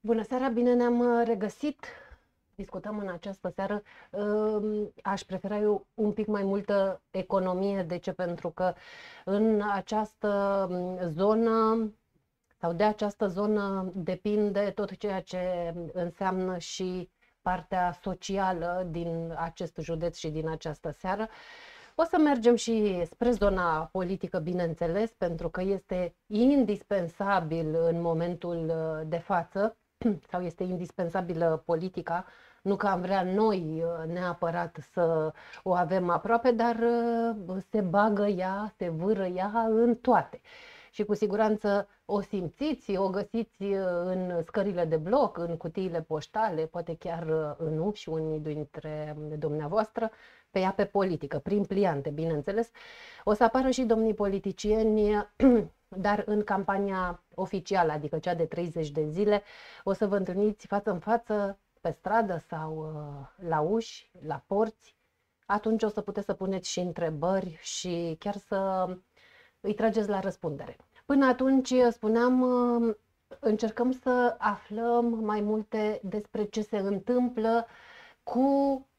Bună seara, bine ne-am uh, regăsit. Discutăm în această seară. Um, aș prefera eu un pic mai multă economie. De ce? Pentru că în această um, zonă sau de această zonă depinde tot ceea ce înseamnă și partea socială din acest județ și din această seară. O să mergem și spre zona politică, bineînțeles, pentru că este indispensabil în momentul uh, de față, sau este indispensabilă politica, nu că am vrea noi uh, neapărat să o avem aproape, dar uh, se bagă ea, se vâră ea în toate. Și cu siguranță o simțiți, o găsiți în scările de bloc, în cutiile poștale, poate chiar în uși unii dintre um, dumneavoastră, pe ea pe politică, prin pliante, bineînțeles. O să apară și domnii politicieni, dar în campania oficială, adică cea de 30 de zile, o să vă întâlniți față în față, pe stradă sau uh, la uși, la porți. Atunci o să puteți să puneți și întrebări și chiar să îi trageți la răspundere. Până atunci, spuneam, uh, încercăm să aflăm mai multe despre ce se întâmplă cu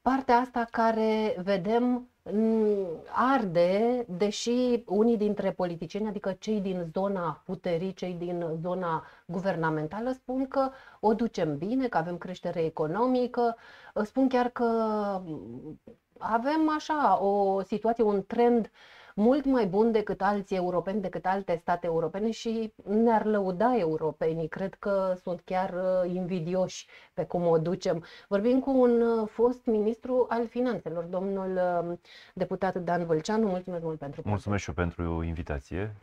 partea asta care vedem arde, deși unii dintre politicieni, adică cei din zona puterii, cei din zona guvernamentală, spun că o ducem bine, că avem creștere economică, spun chiar că avem așa o situație, un trend uh, mult mai bun decât alții europeni, decât alte state europene și ne-ar lăuda europenii. Cred că sunt chiar uh, invidioși pe cum o ducem. Vorbim cu un uh, fost ministru al finanțelor, domnul um, deputat Dan Vâlceanu. Mulțumesc mult pentru Mulțumesc și eu pentru invitație.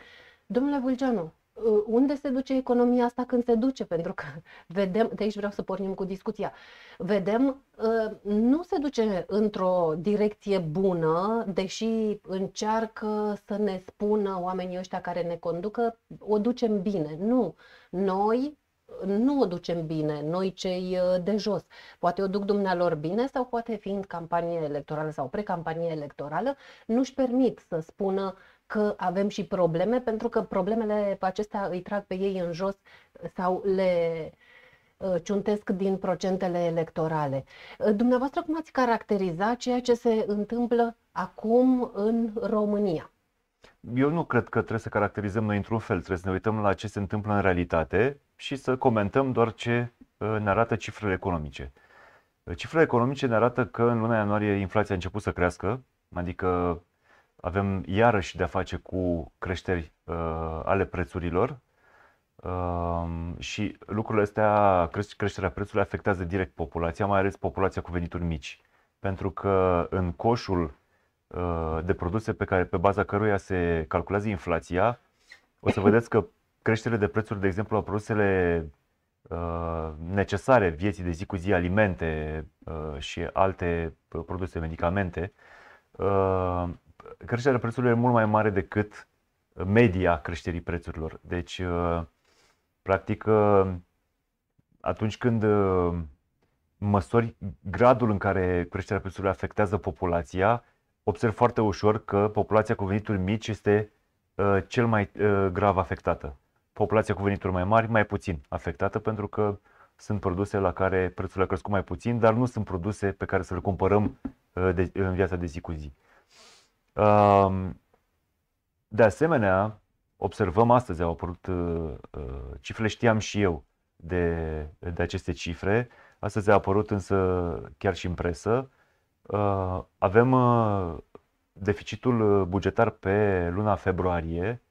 Domnule Vulgeanu, Uh, unde se duce economia asta când se duce, pentru că vedem, de aici vreau să pornim cu discuția, vedem, uh, nu se duce într-o direcție bună, deși încearcă să ne spună oamenii ăștia care ne conducă, o ducem bine. Nu, noi uh, nu o ducem bine, noi cei de jos. Poate o duc dumnealor bine sau poate fiind campanie electorală sau precampanie electorală, nu-și permit să spună că avem și probleme, pentru că problemele acestea îi trag pe ei în jos sau le uh, ciuntesc din procentele electorale. Uh, dumneavoastră, cum ați caracteriza ceea ce se întâmplă acum în România? Eu nu cred că trebuie să caracterizăm noi într-un fel, trebuie să ne uităm la ce se întâmplă în realitate și să comentăm doar ce uh, ne arată cifrele economice. Cifrele economice ne arată că în luna ianuarie inflația a început să crească, adică avem iarăși de-a face cu creșteri uh, ale prețurilor uh, și lucrurile astea, creșterea prețului afectează direct populația, mai ales populația cu venituri mici. Pentru că în coșul uh, de produse pe, care, pe baza căruia se calculează inflația, o să vedeți că creșterile de prețuri, de exemplu, a produsele uh, necesare vieții de zi cu zi, alimente uh, și alte produse, medicamente, uh, creșterea prețurilor e mult mai mare decât uh, media creșterii prețurilor. Deci, uh, practic, uh, atunci când măsori gradul în care creșterea prețurilor afectează populația, observ foarte ușor că populația cu venituri mici este cel mai grav afectată. Populația cu venituri mai mari, mai puțin afectată, pentru că sunt produse la care prețurile a crescut mai puțin, dar nu sunt produse pe care să le cumpărăm de, în viața de zi cu zi. De asemenea, observăm astăzi, au apărut uh, uh, cifre, știam și eu de, de aceste cifre, astăzi a apărut însă chiar și în presă, uh, avem deficitul bugetar pe luna februarie,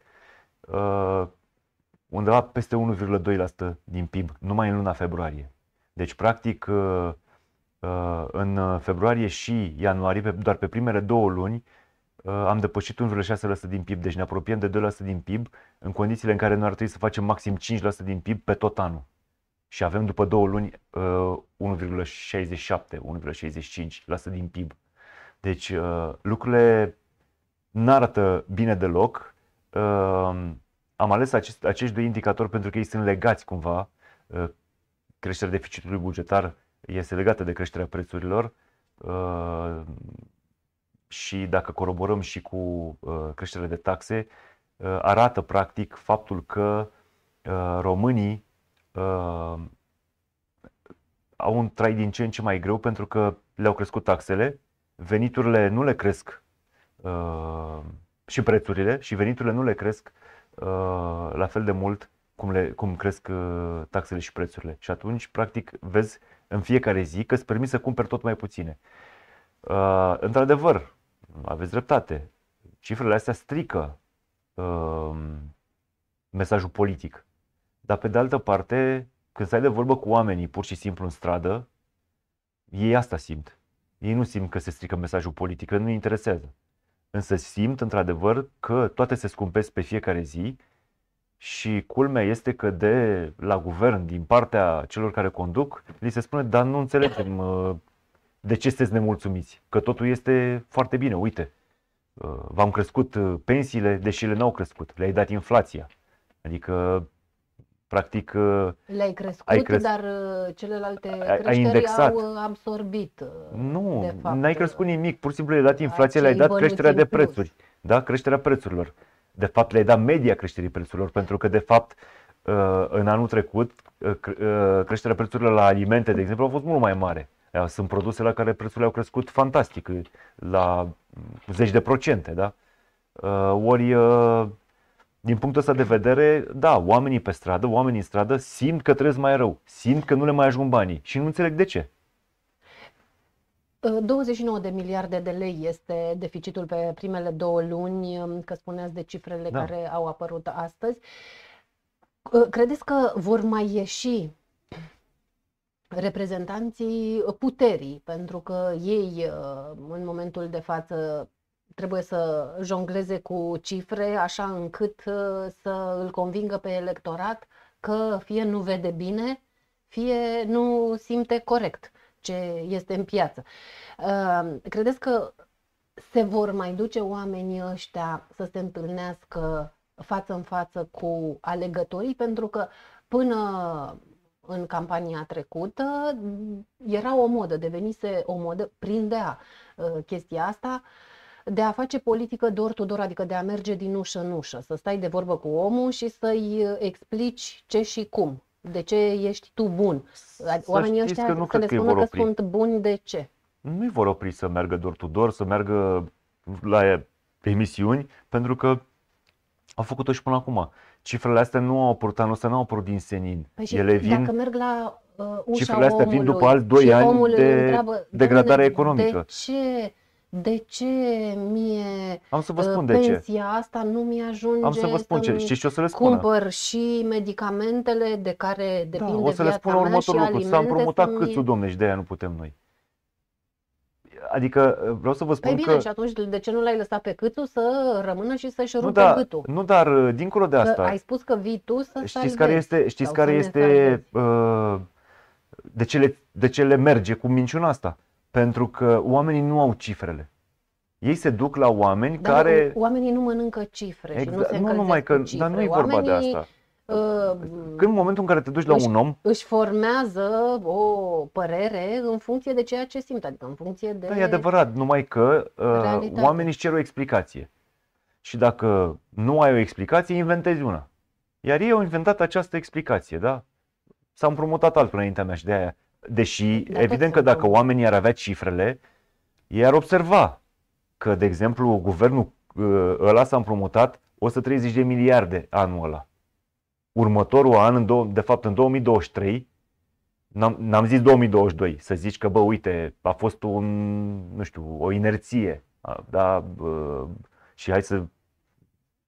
undeva peste 1,2% din PIB, numai în luna februarie. Deci, practic, în februarie și ianuarie, doar pe primele două luni, Uh, am depășit 1,6% din PIB, deci ne apropiem de 2% din PIB, în condițiile în care noi ar trebui să facem maxim 5% din PIB pe tot anul. Și avem după două luni 1,67-1,65% uh, din PIB. Deci uh, lucrurile nu arată bine deloc. Am ales acest, acești doi indicatori pentru că ei sunt legați cumva. Creșterea deficitului bugetar este legată de creșterea prețurilor și dacă coroborăm și cu uh, creșterile de taxe, uh, arată practic faptul că uh, românii au un trai din ce în ce mai greu pentru că le-au crescut taxele, veniturile nu le cresc și prețurile și veniturile nu le cresc la fel de mult cum, le, cum cresc taxele și prețurile. Și atunci, practic, vezi în fiecare zi că îți permis să cumperi tot mai puține. Uh, într-adevăr, aveți dreptate. Cifrele astea strică uh, mesajul politic. Dar pe de altă parte, când stai de vorbă cu oamenii pur și simplu în stradă, ei asta simt. Ei nu simt că se strică mesajul politic, că nu-i interesează. Însă simt într-adevăr că toate se scumpesc pe fiecare zi și culmea este că de la guvern, din partea celor care conduc, li se spune, dar nu înțelegem uh, de ce sunteți nemulțumiți? Că totul este foarte bine, uite, uh, v-am crescut uh, pensiile, deși ele n-au crescut, le-ai dat inflația. Adică, practic... Uh, le-ai crescut, ai cresc... dar celelalte creșteri ai indexat. au absorbit, Nu, n-ai crescut nimic, pur și simplu le-ai dat inflația, le-ai dat creșterea de prețuri. Da, creșterea prețurilor. De fapt, le-ai dat media creșterii prețurilor, pentru că, de fapt, în anul trecut, creșterea prețurilor la alimente, de exemplu, a fost mult mai mare sunt produse la care prețurile au crescut fantastic, la zeci de procente, da? Uh, ori, uh, din punctul ăsta de vedere, da, oamenii pe stradă, oamenii în stradă simt că trăiesc mai rău, simt că nu le mai ajung banii și nu înțeleg de ce. 29 uh, de miliarde de lei este deficitul pe primele două luni, um, că spuneați de cifrele da. care au apărut astăzi. Credeți că vor mai ieși reprezentanții puterii, pentru că ei uh, în momentul de față trebuie să jongleze cu cifre așa încât uh, să îl convingă pe electorat că fie nu vede bine, fie nu simte corect ce este în piață. Uh, credeți că se vor mai duce oamenii ăștia să se întâlnească față în față cu alegătorii? Pentru că până în campania trecută, era o modă, devenise o modă, prindea uh, chestia asta, de a face politică dor tu dor, adică de a merge din ușă în ușă, să stai de vorbă cu omul și să-i explici ce și cum, de ce ești tu bun. Oamenii ăștia că nu să le spună că, că sunt buni de ce. Nu-i vor opri să meargă dor tu dor, să meargă la emisiuni, pentru că au făcut-o și până acum cifrele astea nu au apărut anul ăsta, nu au apărut din senin. Păi și Ele vin, dacă merg la uh, ușa cifrele astea omului, vin după alt doi ani de întreabă, degradare economică. De ce de ce mie Am să vă uh, spun pensia de ce. asta nu mi ajunge Am să vă spun ce. Știți ce o să le spun? Cumpăr și medicamentele de care depinde da, o să le spun următorul lucru. S-a împrumutat câțul, domne, și de aia nu putem noi adică uh, vreau să vă spun păi bine, că... și atunci de ce nu l-ai lăsat pe câțu să rămână și să-și rupe da, gâtul? Nu, dar uh, dincolo de asta... Că ai spus că vii tu să Știți care este, știți care este uh, de, ce le, de ce le merge cu minciuna asta? Pentru că oamenii nu au cifrele. Ei se duc la oameni dar care... Oamenii nu mănâncă cifre exact. și nu exact. se nu numai că, cifre. Dar nu e vorba oamenii... de asta când în momentul în care te duci la își, un om... Își formează o părere în funcție de ceea ce simt, adică în funcție de... Da, e adevărat, numai că uh, oamenii își cer o explicație. Și dacă nu ai o explicație, inventezi una. Iar ei au inventat această explicație, da? S-a împrumutat altul înaintea mea și de aia. Deși, da, evident că dacă oamenii ar avea cifrele, ei ar observa că, de exemplu, guvernul uh, ăla s-a împrumutat 130 de miliarde anul ăla următorul an, în do- de fapt în 2023, n-am, n-am zis 2022, să zici că, bă, uite, a fost un, nu știu, o inerție, da, bă, și hai să,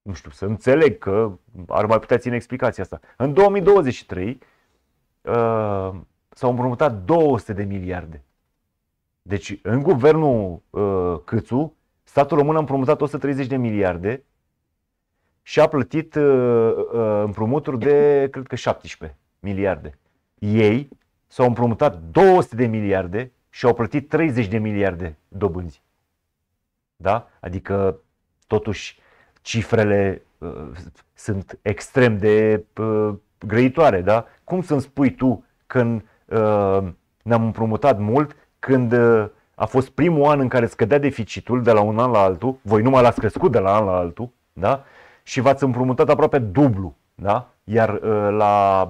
nu știu, să înțeleg că ar mai putea ține explicația asta. În 2023 uh, ă, s-au împrumutat 200 de miliarde. Deci, în guvernul uh, Câțu, statul român a împrumutat 130 de miliarde și a plătit uh, uh, împrumuturi de, cred că, 17 miliarde. Ei s-au împrumutat 200 de miliarde și au plătit 30 de miliarde dobânzi. Da? Adică, totuși, cifrele uh, sunt extrem de uh, grăitoare, da? Cum să-mi spui tu când uh, ne-am împrumutat mult, când uh, a fost primul an în care scădea deficitul de la un an la altul, voi numai l-ați crescut de la an la altul, da? și v-ați împrumutat aproape dublu. Da? Iar uh, la,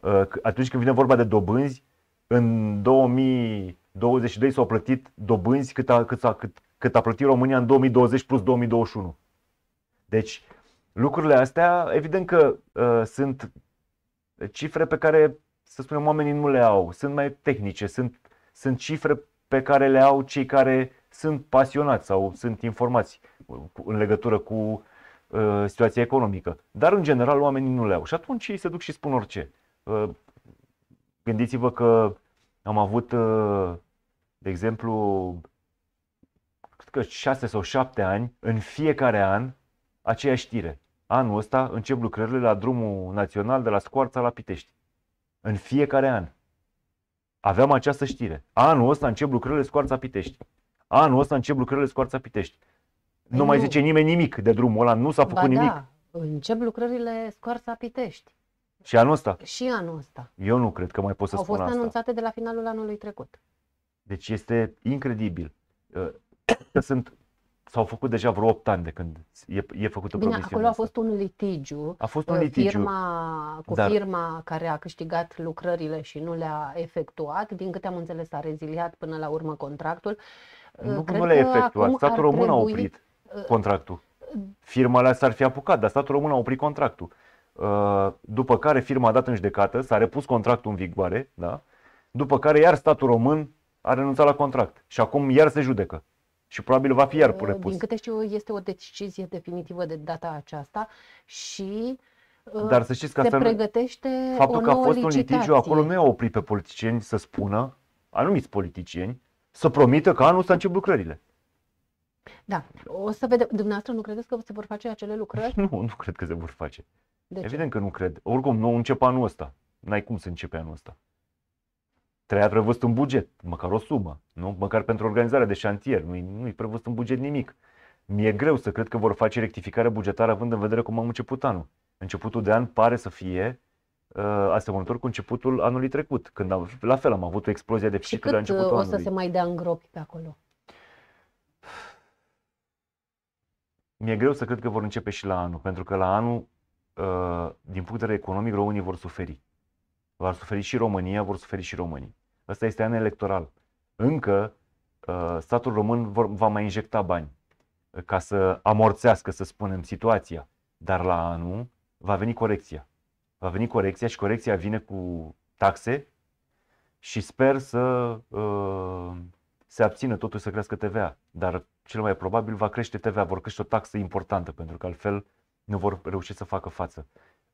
uh, atunci când vine vorba de dobânzi, în 2022 s-au plătit dobânzi cât a, cât, a, cât, cât a plătit România în 2020 plus 2021. Deci, lucrurile astea, evident că uh, sunt cifre pe care, să spunem, oamenii nu le au. Sunt mai tehnice, sunt, sunt cifre pe care le au cei care sunt pasionați sau sunt informați uh, în legătură cu Uh, situația economică. Dar, în general, oamenii nu le au. Și atunci ei se duc și spun orice. Uh, gândiți-vă că am avut, uh, de exemplu, că 6 sau 7 ani, în fiecare an, aceeași știre. Anul ăsta încep lucrările la drumul național de la Scoarța la Pitești. În fiecare an. Aveam această știre. Anul ăsta încep lucrările Scoarța Pitești. Anul ăsta încep lucrările Scoarța Pitești. Nu, păi nu mai zice nimeni nimic de drumul ăla, nu s-a făcut ba da, nimic. Încep lucrările scoarța Pitești. Și anul ăsta? Și anul ăsta. Eu nu cred că mai pot să Au spun asta. Au fost anunțate de la finalul anului trecut. Deci este incredibil. Uh, că sunt s-au făcut deja vreo 8 ani de când e, e făcută Bine, promisiunea acolo a fost un litigiu. A fost un uh, litigiu. Firma, cu dar... firma care a câștigat lucrările și nu le-a efectuat, din câte am înțeles a reziliat până la urmă contractul. Nu, uh, Cred nu le-a efectuat, statul român a oprit contractul. Firmele s-ar fi apucat, dar statul român a oprit contractul. Uh, după care firma a dat în judecată, s-a repus contractul în vigoare, da? după care iar statul român a renunțat la contract și acum iar se judecă. Și probabil va fi iar uh, repus. Din câte știu, este o decizie definitivă de data aceasta și uh, dar să știți că se asta pregătește faptul că a fost licitație. un litigiu acolo nu i-a oprit pe politicieni să spună, anumiți politicieni, să promită că anul să încep lucrările. Da, o să vedem. Dumneavoastră nu credeți că se vor face acele lucrări? Nu, nu cred că se vor face. De ce? Evident că nu cred. Oricum, nu începe anul ăsta. N-ai cum să începe anul ăsta. Trebuia prevăzut un buget, măcar o sumă, nu? Măcar pentru organizarea de șantier. Nu-i, nu-i prevăzut un buget nimic. Mi-e greu să cred că vor face rectificarea bugetară având în vedere cum am început anul. Începutul de an pare să fie uh, asemănător cu începutul anului trecut, când am, la fel am avut o explozie de Și cât la începutul uh, o să anului. se mai dea în gropi pe acolo? mi-e greu să cred că vor începe și la anul, pentru că la anul, uh, din punct de vedere economic, românii vor suferi. Vor suferi și România, vor suferi și românii. Ăsta este an electoral. Încă uh, statul român va mai injecta bani uh, ca să amorțească, să spunem, situația. Dar la anul va veni corecția. Va veni corecția și corecția vine cu taxe și sper să uh, se abțină totuși să crească TVA. Dar cel mai probabil va crește TVA, vor crește o taxă importantă, pentru că altfel nu vor reuși să facă față.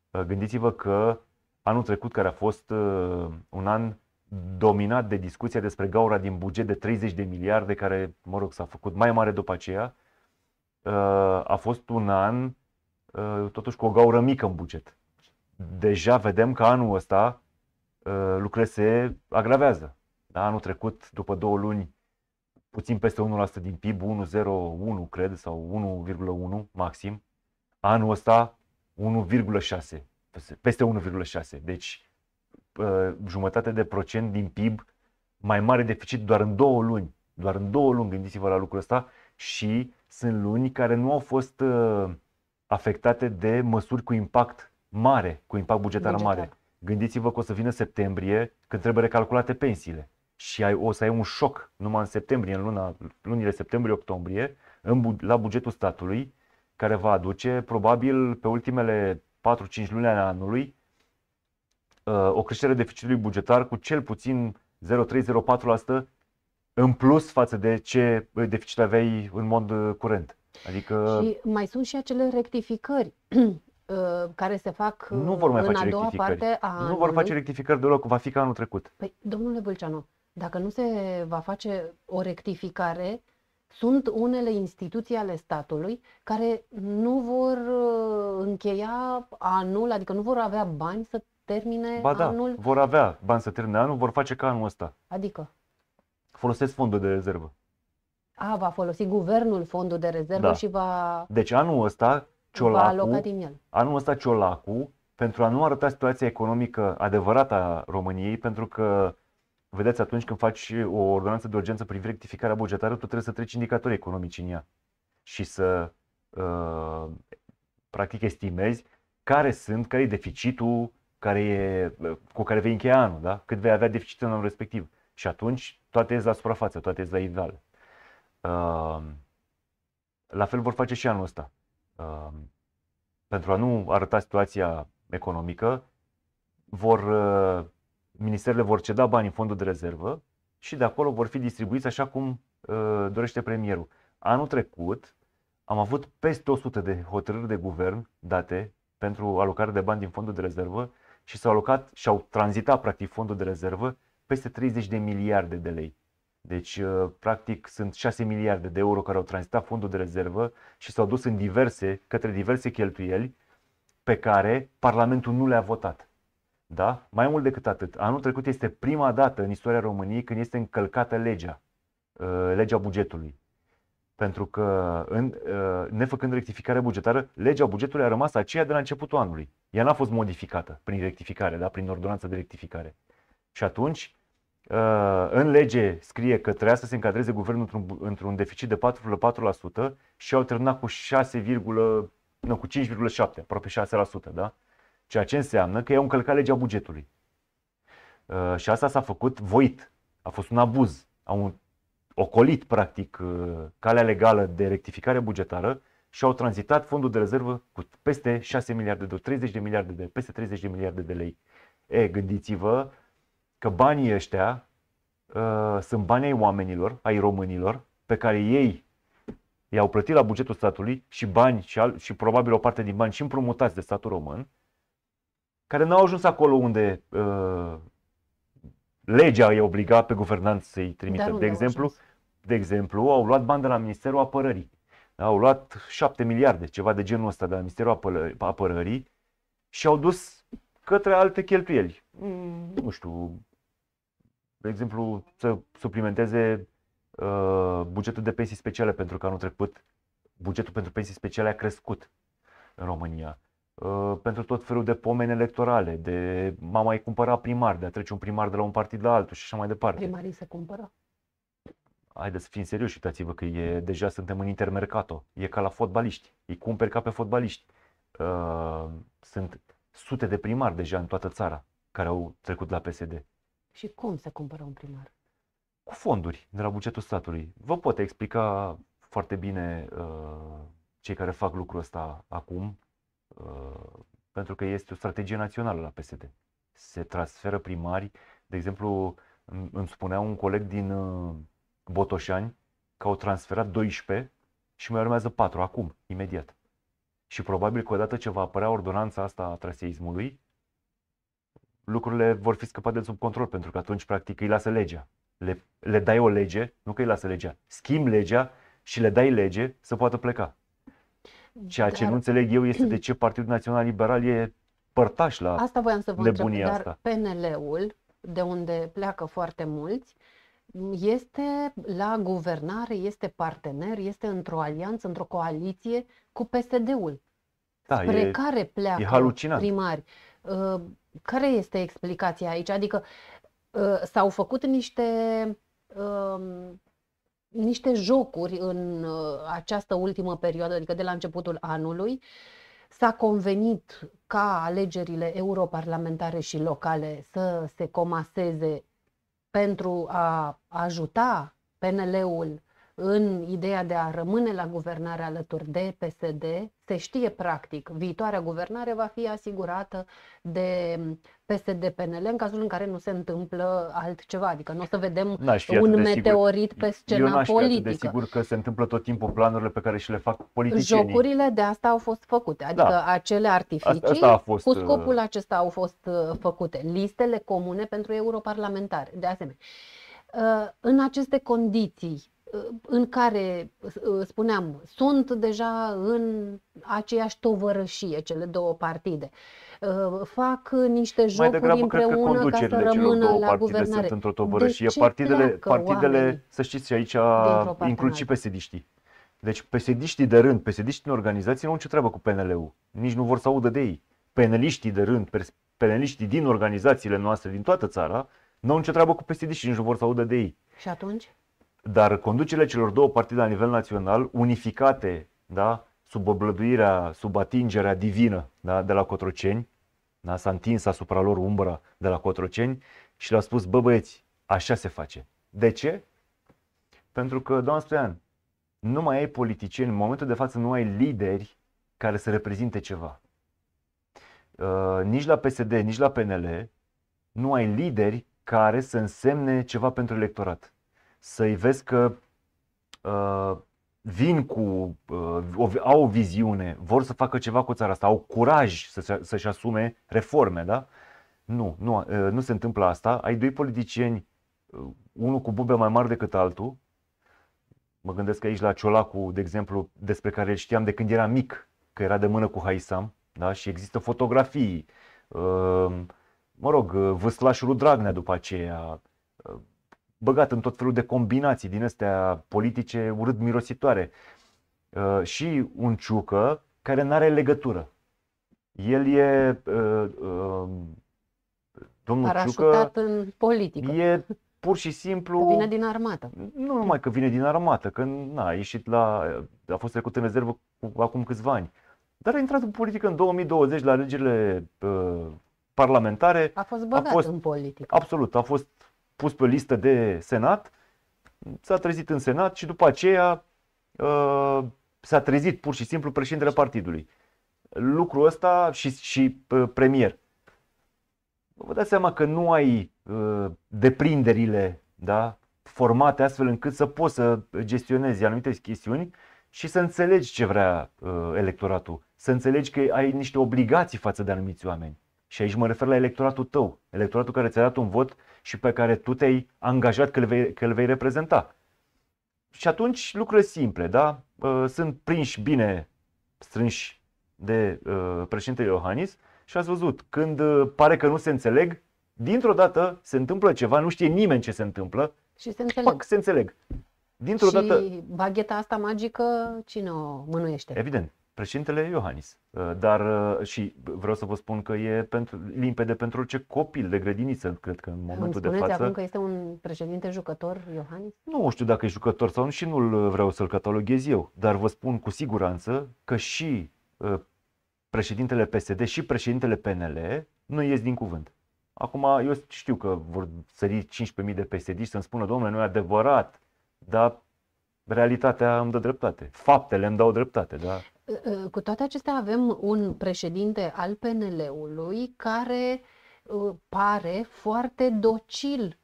Uh, gândiți-vă că anul trecut, care a fost uh, un an dominat de discuția despre gaura din buget de 30 de miliarde, care, mă rog, s-a făcut mai mare după aceea, uh, a fost un an totuși cu o gaură mică în buget. Deja vedem că anul ăsta lucrurile se agravează. Da, anul trecut, după două luni, puțin peste 1% din PIB, 1,01 cred, sau 1,1 maxim. Anul ăsta 1,6, peste 1,6. Deci jumătate de procent din PIB, mai mare deficit doar în două luni. Doar în două luni, gândiți-vă la lucrul ăsta și sunt luni care nu au fost ă, afectate de măsuri cu impact mare, cu impact bugetar, bugetar. mare. Gândiți-vă că o să vină septembrie când trebuie recalculate pensiile și ai, o să ai un șoc numai în septembrie, în luna, lunile septembrie-octombrie, la bugetul statului, care va aduce probabil pe ultimele 4-5 luni ale anului uh, o creștere deficitului bugetar cu cel puțin 0,3-0,4% în plus față de ce uh, deficit aveai în mod uh, curent. Adică... Și mai sunt și acele rectificări care se fac nu vor mai în face a doua parte a Nu anului. vor face rectificări deloc, va fi ca anul trecut. Păi, domnule Vâlceanu, dacă nu se va face o rectificare, sunt unele instituții ale statului care nu vor uh, încheia anul, adică nu vor avea bani să termine ba da, anul. vor avea bani să termine anul, vor face ca anul ăsta. Adică? Folosesc fondul de rezervă. A, va folosi guvernul fondul de rezervă da. și va... Deci anul ăsta, Ciolacu, din el. anul ăsta Ciolacu, pentru a nu arăta situația economică adevărată a României, pentru că Vedeți, atunci când faci o ordonanță de urgență privind rectificarea bugetară, tu trebuie să treci indicatorii economici în ea și să uh, practic estimezi care sunt, care e deficitul care e, uh, cu care vei încheia anul, da? cât vei avea deficit în anul respectiv. Și atunci toate ies la suprafață, toate ies la ideal. Uh, la fel vor face și anul ăsta. Uh, pentru a nu arăta situația economică, vor uh, ministerele vor ceda bani în fondul de rezervă și de acolo vor fi distribuiți așa cum uh, dorește premierul. Anul trecut am avut peste 100 de hotărâri de guvern date pentru alocare de bani din fondul de rezervă și s-au alocat și au tranzitat practic fondul de rezervă peste 30 de miliarde de lei. Deci, ă, practic, sunt 6 miliarde de euro care au tranzitat fondul de rezervă și s-au dus în diverse, către diverse cheltuieli pe care Parlamentul nu le-a votat. Da? Mai mult decât atât, anul trecut este prima dată în istoria României când este încălcată legea, uh, legea bugetului. Pentru că, în, uh, nefăcând rectificare bugetară, legea bugetului a rămas aceea de la începutul anului. Ea n-a fost modificată prin rectificare, da? prin ordonanță de rectificare. Și atunci, uh, în lege scrie că trebuia să se încadreze guvernul într-un, într-un deficit de 4,4% și au terminat cu 6, nu, cu 5,7, aproape 6%, da? Ceea ce înseamnă că i-au încălcat legea bugetului. Uh, și asta s-a făcut voit. A fost un abuz. Au ocolit, practic, uh, calea legală de rectificare bugetară și au tranzitat fondul de rezervă cu peste 6 miliarde de 30 de miliarde de peste 30 de miliarde de lei. E, gândiți-vă că banii ăștia uh, sunt banii ai oamenilor, ai românilor, pe care ei i-au plătit la bugetul statului și bani și, al, și probabil o parte din bani și împrumutați de statul român care n-au ajuns acolo unde uh, legea îi obligat pe guvernanți să-i trimită. De exemplu, de exemplu, au luat bani de la Ministerul Apărării. Da, au luat 7 miliarde, ceva de genul ăsta de la Ministerul Apălă- Apărării și au dus către alte cheltuieli. Mm. Nu știu, de exemplu, să suplimenteze uh, bugetul de pensii speciale, pentru că anul trecut bugetul pentru pensii speciale a crescut în România Uh, pentru tot felul de pomeni electorale, de m mai cumpărat primar, de a trece un primar de la un partid la altul și așa mai departe. Primarii se cumpără? Haideți să fim serioși, uitați-vă că e, deja suntem în intermercato. E ca la fotbaliști. Îi cumperi ca pe fotbaliști. Uh, sunt sute de primari deja în toată țara care au trecut la PSD. Și cum se cumpără un primar? Cu fonduri de la bugetul statului. Vă pot explica foarte bine uh, cei care fac lucrul ăsta acum, Uh, pentru că este o strategie națională la PSD. Se transferă primari, de exemplu, îmi spunea un coleg din uh, Botoșani că au transferat 12 și mai urmează 4 acum, imediat. Și probabil că odată ce va apărea ordonanța asta a traseismului, lucrurile vor fi scăpate de sub control, pentru că atunci, practic, îi lasă legea. Le, le dai o lege, nu că îi lasă legea, schimbi legea și le dai lege să poată pleca. Ceea dar... ce nu înțeleg eu este de ce Partidul Național Liberal e părtaș la asta voiam să vă întreb, dar asta. PNL-ul, de unde pleacă foarte mulți, este la guvernare, este partener, este într-o alianță, într-o coaliție cu PSD-ul. Da, spre e, care pleacă e primari? Uh, care este explicația aici? Adică uh, s-au făcut niște um, niște jocuri în uh, această ultimă perioadă, adică de la începutul anului, S-a convenit ca alegerile europarlamentare și locale să se comaseze pentru a ajuta PNL-ul în ideea de a rămâne la guvernare alături de PSD, se știe practic, viitoarea guvernare va fi asigurată de PSD-PNL în cazul în care nu se întâmplă altceva, adică nu o să vedem un meteorit sigur. pe scena Eu politică. de sigur că se întâmplă tot timpul planurile pe care și le fac politicienii. Jocurile de asta au fost făcute, adică da. acele artificii asta a fost, cu uh, scopul acesta au fost uh, făcute. Listele comune pentru europarlamentare, de asemenea. Uh, în aceste condiții, în care, uh, spuneam, sunt deja în aceeași tovărășie cele două partide. Uh, fac niște jocuri Mai degrabă, împreună cred că ca să rămână două la guvernare. sunt într-o tovărășie. Partidele, partidele să știți, și aici includ și psd Deci psd de rând, psd în organizații nu au ce treabă cu PNL-ul. Nici nu vor să audă de ei. Peneliștii de rând, peneliștii din organizațiile noastre din toată țara, nu au nicio treabă cu psd și nici nu vor să audă de ei. Și atunci? Dar conducerile celor două partide la nivel național, unificate, da, sub oblăduirea, sub atingerea divină da, de la Cotroceni, da, s-a întins asupra lor umbra de la Cotroceni și le-a spus, bă băieți, așa se face. De ce? Pentru că, doamnă Stoian, nu mai ai politicieni, în momentul de față nu ai lideri care să reprezinte ceva. Uh, nici la PSD, nici la PNL nu ai lideri care să însemne ceva pentru electorat să-i vezi că uh, vin cu, uh, o, au o viziune, vor să facă ceva cu țara asta, au curaj să, să-și asume reforme, da? Nu, nu, uh, nu se întâmplă asta. Ai doi politicieni, uh, unul cu bube mai mari decât altul. Mă gândesc aici la Ciolacu, de exemplu, despre care îl știam de când era mic, că era de mână cu Haisam, da? Și există fotografii, uh, mă rog, uh, vâslașul Dragnea după aceea, uh, băgat în tot felul de combinații din astea politice urât mirositoare. Uh, și un ciucă care nu are legătură. El e uh, uh, domnul Parașutat Ciucă în politică. E pur și simplu... Că vine din armată. Nu numai că vine din armată, că n a ieșit la... a fost trecut în rezervă cu, acum câțiva ani. Dar a intrat în politică în 2020 la alegerile uh, parlamentare. A fost băgat a fost, în politică. Absolut, a fost pus pe listă de Senat, s-a trezit în Senat și după aceea uh, s-a trezit pur și simplu președintele partidului. Lucrul ăsta și, și uh, premier. Vă dați seama că nu ai uh, deprinderile da, formate astfel încât să poți să gestionezi anumite chestiuni și să înțelegi ce vrea electoratul, să înțelegi că ai niște obligații față de anumiți oameni. Și aici mă refer la electoratul tău, electoratul care ți-a dat un vot și pe care tu te-ai angajat că îl vei, că îl vei reprezenta. Și atunci lucrurile simple, da? Uh, sunt prinși bine strânși de uh, președintele Iohannis și ați văzut, când uh, pare că nu se înțeleg, dintr-o dată se întâmplă ceva, nu știe nimeni ce se întâmplă și se înțeleg. Pac, se înțeleg. Dintr-o și dată... bagheta asta magică, cine o mânuiește? Evident, președintele Iohannis. Uh, dar uh, și vreau să vă spun că e pentru, limpede pentru orice copil de grădiniță, cred că în momentul de față. acum că este un președinte jucător Iohannis? Nu știu dacă e jucător sau nu și nu uh, vreau să-l cataloghez eu, dar vă spun cu siguranță că și președintele PSD și președintele PNL nu ies din cuvânt. Acum, eu știu că vor sări 15.000 de psd și să-mi spună, domnule, nu e adevărat, dar realitatea îmi dă dreptate. Faptele îmi dau dreptate, da? Ă, ă, cu toate acestea avem un președinte al PNL-ului care ă, pare foarte docil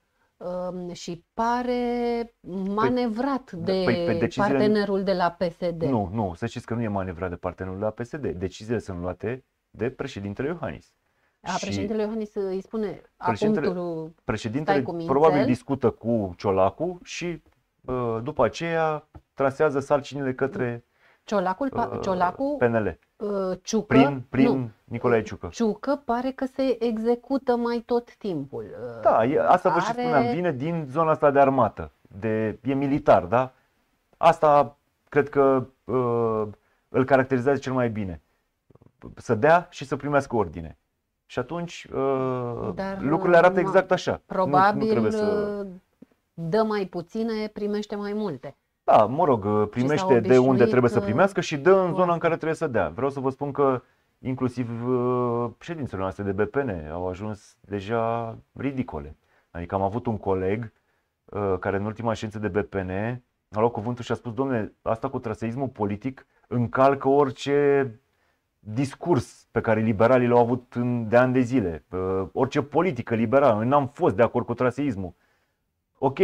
și pare păi, manevrat păi, de păi, pe păi, partenerul de la PSD. Nu, nu, să știți că nu e manevrat de partenerul de la PSD. Deciziile sunt luate de președintele Iohannis. A, președintele Iohannis îi spune președintele, acum președintele cu probabil discută cu Ciolacu și după aceea trasează sarcinile către Ciolacul, uh, Ciolacul PNL. Uh, Ciucă, prin prin nu, Nicolae Ciucă. Ciucă pare că se execută mai tot timpul. Uh, da, e, asta vă are... și spuneam, vine din zona asta de armată, de, e militar, da? Asta cred că uh, îl caracterizează cel mai bine. Să dea și să primească ordine. Și atunci uh, Dar, lucrurile arată exact așa. Probabil nu, nu trebuie să... Uh, dă mai puține, primește mai multe. Da, mă rog, uh, primește de unde trebuie să uh, primească și dă în zona în care trebuie să dea. Vreau să vă spun că inclusiv uh, ședințele noastre de BPN au ajuns deja ridicole. Adică am avut un coleg care în ultima ședință de BPN a luat cuvântul și a spus, domnule, asta cu traseismul politic încalcă orice discurs pe care liberalii l-au avut de ani de zile, orice politică liberală. N-am fost de acord cu traseismul. Ok,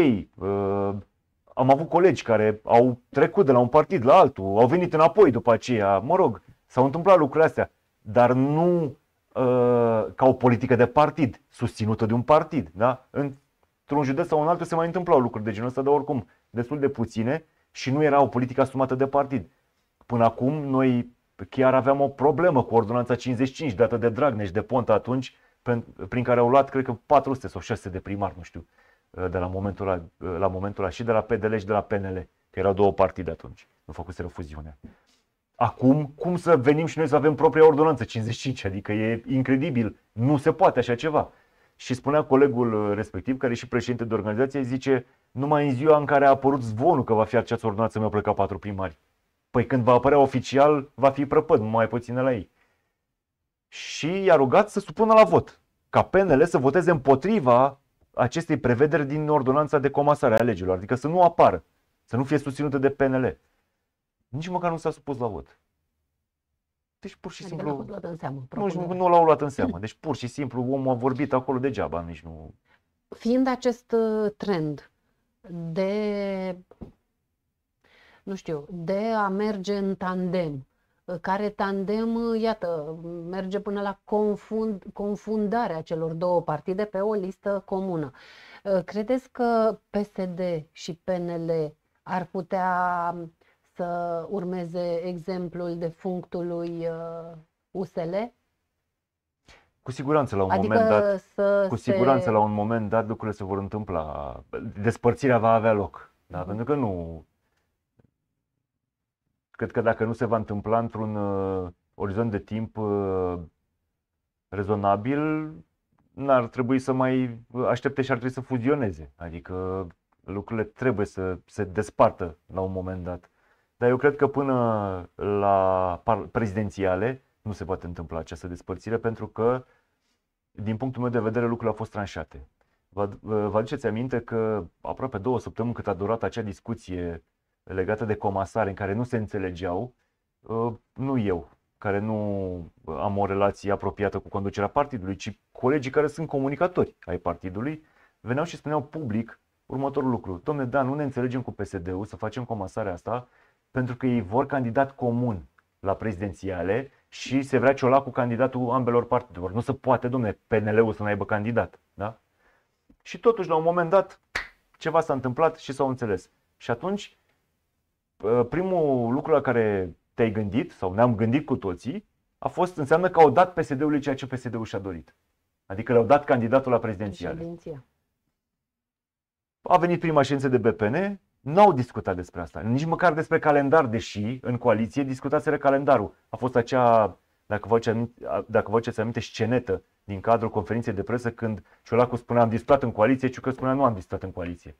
am avut colegi care au trecut de la un partid la altul, au venit înapoi după aceea, mă rog, s-au întâmplat lucrurile astea, dar nu uh, ca o politică de partid, susținută de un partid. Da? Într-un județ sau în altul se mai întâmplau lucruri de deci genul ăsta, dar oricum destul de puține și nu era o politică asumată de partid. Până acum noi chiar aveam o problemă cu ordonanța 55 dată de dragneș de Ponta atunci, prin care au luat, cred că, 400 sau 600 de primari, nu știu. Eh, de la momentul eh, la momentul ăla și de la PDL și de la PNL, că erau două partide atunci, nu făcuseră fuziunea. Acum, cum să venim și noi să avem propria ordonanță 55, adică e incredibil, nu se poate așa ceva. Și spunea colegul eh, respectiv, care e și președinte de organizație, zice, numai în ziua în care a apărut zvonul că va fi această ordonanță mi-au plecat patru primari. Păi când va apărea oficial, va fi prăpăd, mai puțin la ei. Și i-a rugat să supună la vot, ca PNL să voteze împotriva acestei prevederi din ordonanța de comasare a legilor, adică să nu apară, să nu fie susținută de PNL. Nici măcar nu s-a supus la vot. Deci pur și adică simplu... Luat în seamă, nu, nu, nu l-au luat în seamă. Deci pur și simplu omul a vorbit acolo degeaba, nici nu... Fiind acest uh, trend de, nu știu, de a merge în tandem Ă, care tandem, ă, iată, merge până la confund, confundarea celor două partide pe o listă comună. Ă, credeți că PSD și PNL ar putea să urmeze exemplul de functului USL? Cu siguranță la un adică moment dat, să cu siguranță la un moment dat lucrurile se vor întâmpla. Despărțirea va avea loc. Da? Mhm. Pentru că nu cred că dacă nu se va întâmpla într-un uh, orizont de timp uh, rezonabil, n-ar trebui să mai aștepte și ar trebui să fuzioneze. Adică uh, lucrurile trebuie să se despartă la un moment dat. Dar eu cred că până la prezidențiale nu se poate întâmpla această despărțire pentru că, din punctul meu de vedere, lucrurile au fost tranșate. Vă, uh, vă aduceți aminte că aproape două săptămâni cât a durat acea discuție legată de comasare în care nu se înțelegeau, uh, nu eu, care nu uh, am o relație apropiată cu conducerea partidului, ci colegii care sunt comunicatori ai partidului, veneau și spuneau public următorul lucru. Domne, da, nu ne înțelegem cu PSD-ul să facem comasarea asta pentru că ei vor candidat comun la prezidențiale și se vrea ciola cu candidatul ambelor partidelor. Nu se poate, domne, PNL-ul să nu aibă candidat. Da? Și totuși, la un moment dat, ceva s-a întâmplat și s-au înțeles. Și atunci, primul lucru la care te-ai gândit sau ne-am gândit cu toții a fost înseamnă că au dat PSD-ului ceea ce PSD-ul și-a dorit. Adică le-au dat candidatul la prezidențiale. A venit prima ședință de BPN, n-au discutat despre asta, nici măcar despre calendar, deși în coaliție discutaseră calendarul. A fost acea, dacă vă aduceți aminte, vă scenetă din cadrul conferinței de presă când Ciolacu spunea am discutat în coaliție, că spunea nu am discutat în coaliție.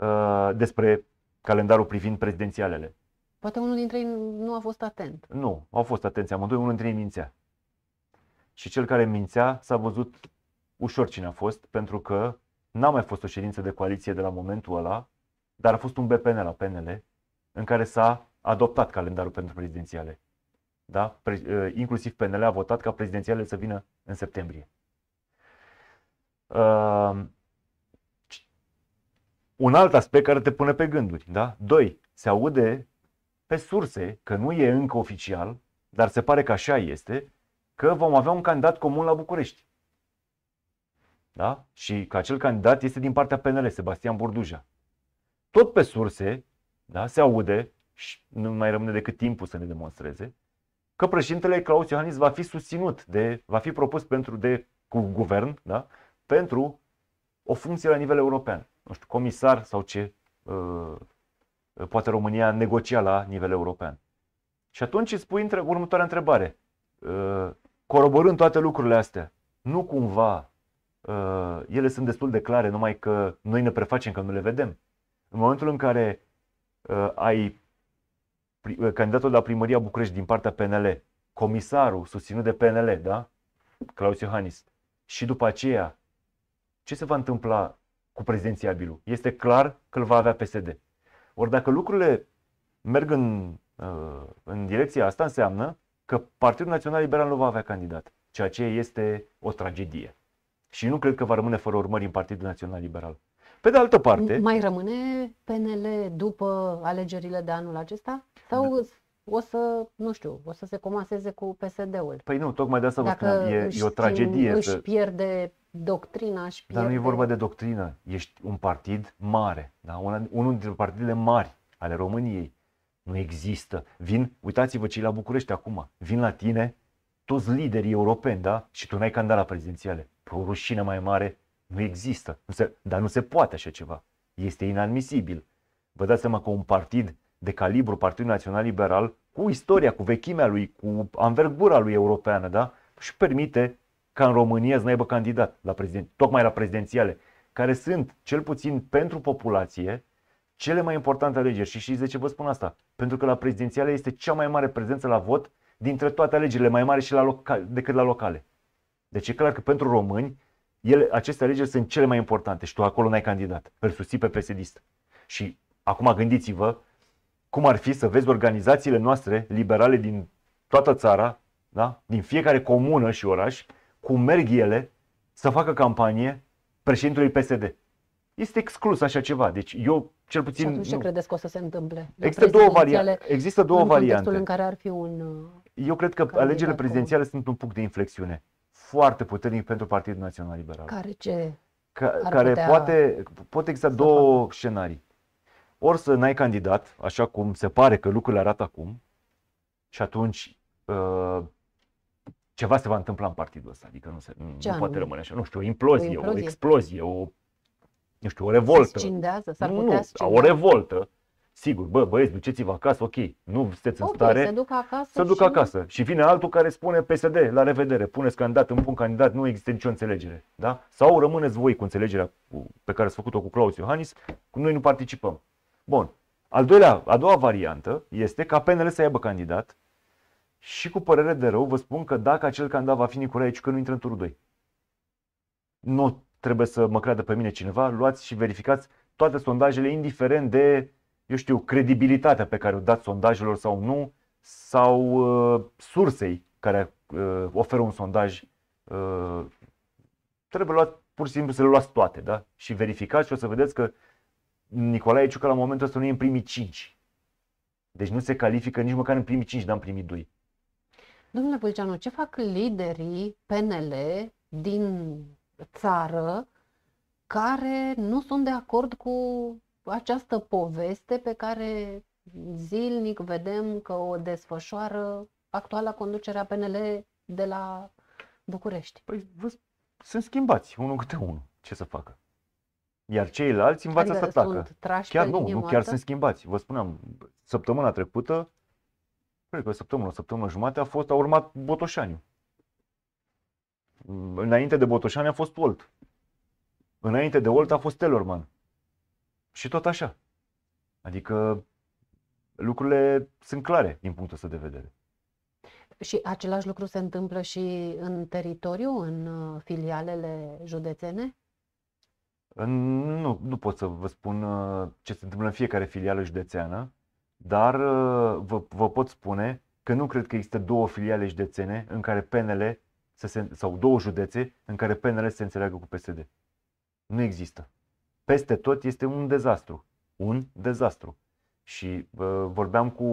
Ă, despre calendarul privind prezidențialele. Poate unul dintre ei nu a fost atent. Nu, au fost atenți amândoi, unul dintre ei mințea. Și cel care mințea s-a văzut ușor cine a fost, pentru că n-a mai fost o ședință de coaliție de la momentul ăla, dar a fost un BPN la PNL, în care s-a adoptat calendarul pentru prezidențiale. Da? Pre- ă, inclusiv PNL a votat ca prezidențiale să vină în septembrie. Uh, un alt aspect care te pune pe gânduri, da? Doi, se aude pe surse, că nu e încă oficial, dar se pare că așa este, că vom avea un candidat comun la București. Da? Și că acel candidat este din partea PNL, Sebastian Borduja. Tot pe surse, da, se aude, și nu mai rămâne decât timpul să ne demonstreze, că președintele Claus Iohannis va fi susținut, de, va fi propus pentru de, cu guvern, da, pentru o funcție la nivel european nu știu, comisar sau ce uh, poate România negocia la nivel european. Și atunci îți pui între, următoarea întrebare. Uh, Coroborând toate lucrurile astea, nu cumva uh, ele sunt destul de clare, numai că noi ne prefacem că nu le vedem. În momentul în care ai candidatul la primăria București din partea PNL, comisarul susținut de PNL, da? Claus Iohannis. Și după aceea, ce se va întâmpla cu prezenția Bilu, Este clar că îl va avea PSD. Ori dacă lucrurile merg în, uh, în direcția asta, înseamnă că Partidul Național Liberal nu va avea candidat, ceea ce este o tragedie. Și nu cred că va rămâne fără urmări în Partidul Național Liberal. Pe de altă parte... Mai rămâne PNL după alegerile de anul acesta? Sau da. o să, nu știu, o să se comaseze cu PSD-ul? Păi nu, tocmai de asta vă spun e, e o tragedie. Își să... pierde doctrina și pierde... Dar nu e vorba de doctrină. Ești un partid mare, da? Una, unul dintre partidele mari ale României. Nu există. Vin, uitați-vă cei la București acum, vin la tine toți liderii europeni, da? Și tu n-ai candidat la prezidențiale. Pe o rușine mai mare nu există. Nu se, dar nu se poate așa ceva. Este inadmisibil. Vă dați seama că un partid de calibru, Partidul Național Liberal, cu istoria, cu vechimea lui, cu anvergura lui europeană, da? Și permite ca în România să n-aibă candidat la prezident, tocmai la prezidențiale, care sunt, cel puțin pentru populație, cele mai importante alegeri. Și știți de ce vă spun asta? Pentru că la prezidențiale este cea mai mare prezență la vot dintre toate alegerile, mai mare și la local, decât la locale. Deci e clar că pentru români, ele, aceste alegeri sunt cele mai importante și tu acolo n-ai candidat, îl susții pe psd Și acum gândiți-vă cum ar fi să vezi organizațiile noastre liberale din toată țara, da? din fiecare comună și oraș, cum merg ele să facă campanie președintelui PSD. Este exclus așa ceva. Deci eu cel puțin... Și atunci nu. ce credeți că o să se întâmple? Există două, varia- există două în variante. în care ar fi un... Uh, eu cred că alegerile prezidențiale cu... sunt un punct de inflexiune foarte puternic pentru Partidul Național Liberal. Care ce? Ca, care putea poate, pot exista două fac. scenarii. Ori să n-ai candidat, așa cum se pare că lucrurile arată acum, și atunci uh, ceva se va întâmpla în partidul ăsta, adică nu, se, nu poate rămâne așa. Nu știu, o implozie, o, implozie. o explozie, o, nu știu, o revoltă. Se scindează, s-ar nu, scindează. O revoltă. Sigur, bă, băieți, duceți-vă acasă, ok, nu sunteți okay, în stare. se duc acasă. Se duc și... acasă. Și vine altul care spune PSD, la revedere, puneți candidat, îmi pun candidat, nu există nicio înțelegere. Da? Sau rămâneți voi cu înțelegerea pe care ați făcut-o cu Claus Iohannis, cu noi nu participăm. Bun. Al doilea, a doua variantă este ca PNL să aibă candidat, și cu părere de rău vă spun că dacă acel candidat va fi Nicolae Ciucă, nu intră în turul 2. Nu trebuie să mă creadă pe mine cineva, luați și verificați toate sondajele, indiferent de, eu știu, credibilitatea pe care o dați sondajelor sau nu, sau uh, sursei care uh, oferă un sondaj, uh, trebuie luat pur și simplu să le luați toate da? și verificați și o să vedeți că Nicolae Ciucă la momentul ăsta nu e în primii 5. Deci nu se califică nici măcar în primii 5, dar în primii 2. Domnule Bulgeanu, ce fac liderii PNL din țară care nu sunt de acord cu această poveste pe care zilnic vedem că o desfășoară actuala conducerea PNL de la București? Păi vă, sunt schimbați unul câte unul. Ce să facă? Iar ceilalți învață adică să tacă. Chiar nu, nu, chiar sunt schimbați. Vă spuneam, săptămâna trecută cred că o săptămână, o săptămână jumate a fost, a urmat Botoșaniu. Înainte de Botoșani a fost Olt. Înainte de Olt a fost Tellerman. Și tot așa. Adică lucrurile sunt clare din punctul ăsta de vedere. Și același lucru se întâmplă și în teritoriu, în uh, filialele județene? Nu, nu pot să vă spun uh, ce se întâmplă în fiecare filială județeană dar uh, vă, vă pot spune că nu cred că există două filiale județene în care PNL să se, sau două județe în care PNL se înțeleagă cu PSD. Nu există. Peste tot este un dezastru. Un dezastru. Și uh, vorbeam cu.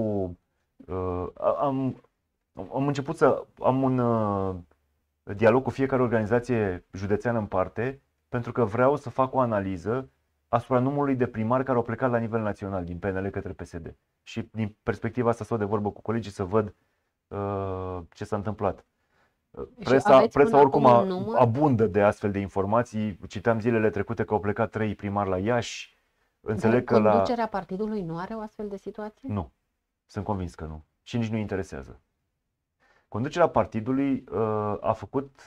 Uh, am, am început să am un uh, dialog cu fiecare organizație județeană în parte, pentru că vreau să fac o analiză asupra numărului de primari care au plecat la nivel național din PNL către PSD. Și din perspectiva asta stau de vorbă cu colegii să văd uh, ce s-a întâmplat. Uh, deci presa, presa oricum a, abundă de astfel de informații. Citeam zilele trecute că au plecat trei primari la Iași. Înțeleg că că conducerea la... partidului nu are o astfel de situație? Nu. Sunt convins că nu. Și nici nu interesează. Conducerea partidului uh, a făcut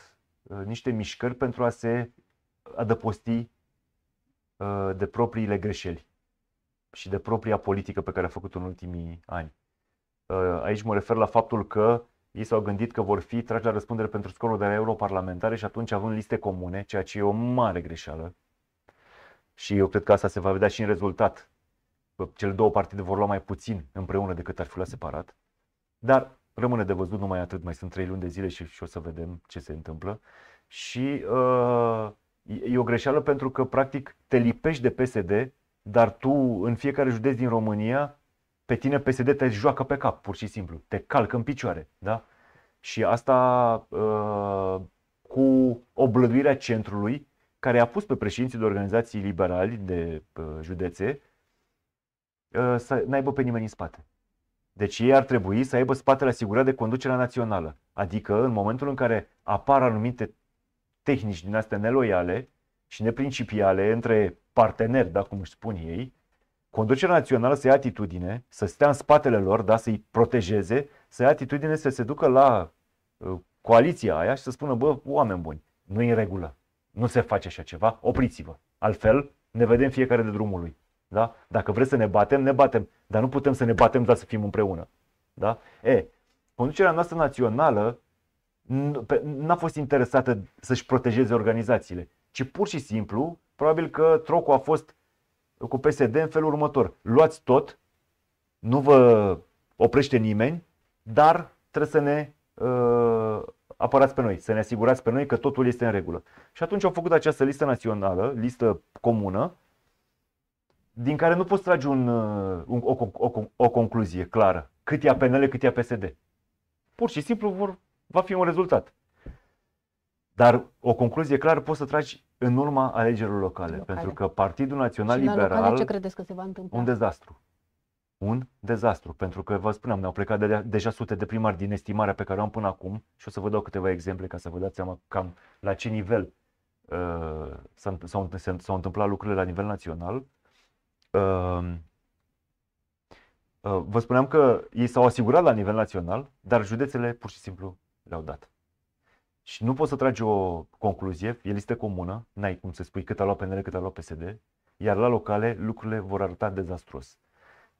uh, niște mișcări pentru a se adăposti Uh, de propriile greșeli și de propria politică pe care a făcut-o în ultimii ani. Uh, aici mă refer la faptul că ei s-au gândit că vor fi trași la răspundere pentru scorul de la europarlamentare și atunci având liste comune, ceea ce e o mare greșeală. Și eu cred că asta se va vedea și în rezultat. Cele două partide vor lua mai puțin împreună decât ar fi luat separat. Dar rămâne de văzut numai atât, mai sunt trei luni de zile și, și o să vedem ce se întâmplă. Și uh, e o greșeală pentru că practic te lipești de PSD, dar tu în fiecare județ din România, pe tine PSD te joacă pe cap, pur și simplu, te calcă în picioare, da? Și asta uh, cu oblăduirea centrului, care a pus pe președinții de organizații liberali de uh, județe uh, să n-aibă pe nimeni în spate. Deci ei ar trebui să aibă spatele asigurat de conducerea națională. Adică în momentul în care apar anumite tehnici din astea neloiale și neprincipiale între parteneri, da, cum își spun ei, conducerea națională să ia atitudine, să stea în spatele lor, da, să-i protejeze, să ia atitudine să se ducă la uh, coaliția aia și să spună, bă, oameni buni, nu e în regulă, nu se face așa ceva, opriți-vă. Altfel, ne vedem fiecare de drumul lui. Da? Dacă vreți să ne batem, ne batem, dar nu putem să ne batem, dar să fim împreună. Da? E, conducerea noastră națională n-a fost interesată să-și protejeze organizațiile, ci pur și simplu, probabil că trocul a fost cu PSD în felul următor. Luați tot, nu vă oprește nimeni, dar trebuie să ne uh, apărați pe noi, să ne asigurați pe noi că totul este în regulă. Și atunci au făcut această listă națională, listă comună, din care nu poți trage un, uh, un, o, o, o concluzie clară. Cât ia PNL, cât ia PSD. Pur și simplu vor va fi un rezultat. Dar o concluzie clară poți să tragi în urma alegerilor locale, locale. pentru că Partidul Național și Liberal locale, ce credeți că se va întâmpla? Un dezastru. Un dezastru, pentru că vă spuneam, ne-au plecat de, deja sute de primari din estimarea pe care o am până acum și o să vă dau câteva exemple ca să vă dați seama cam la ce nivel uh, s-au, întâmplat lucrurile la nivel național. Uh, uh, Vă spuneam că ei s-au asigurat la nivel național, dar județele pur și simplu le-au dat. Și nu poți să tragi o concluzie, e listă comună, n-ai cum să spui cât a luat PNL, cât a luat PSD, iar la locale lucrurile vor arăta dezastruos.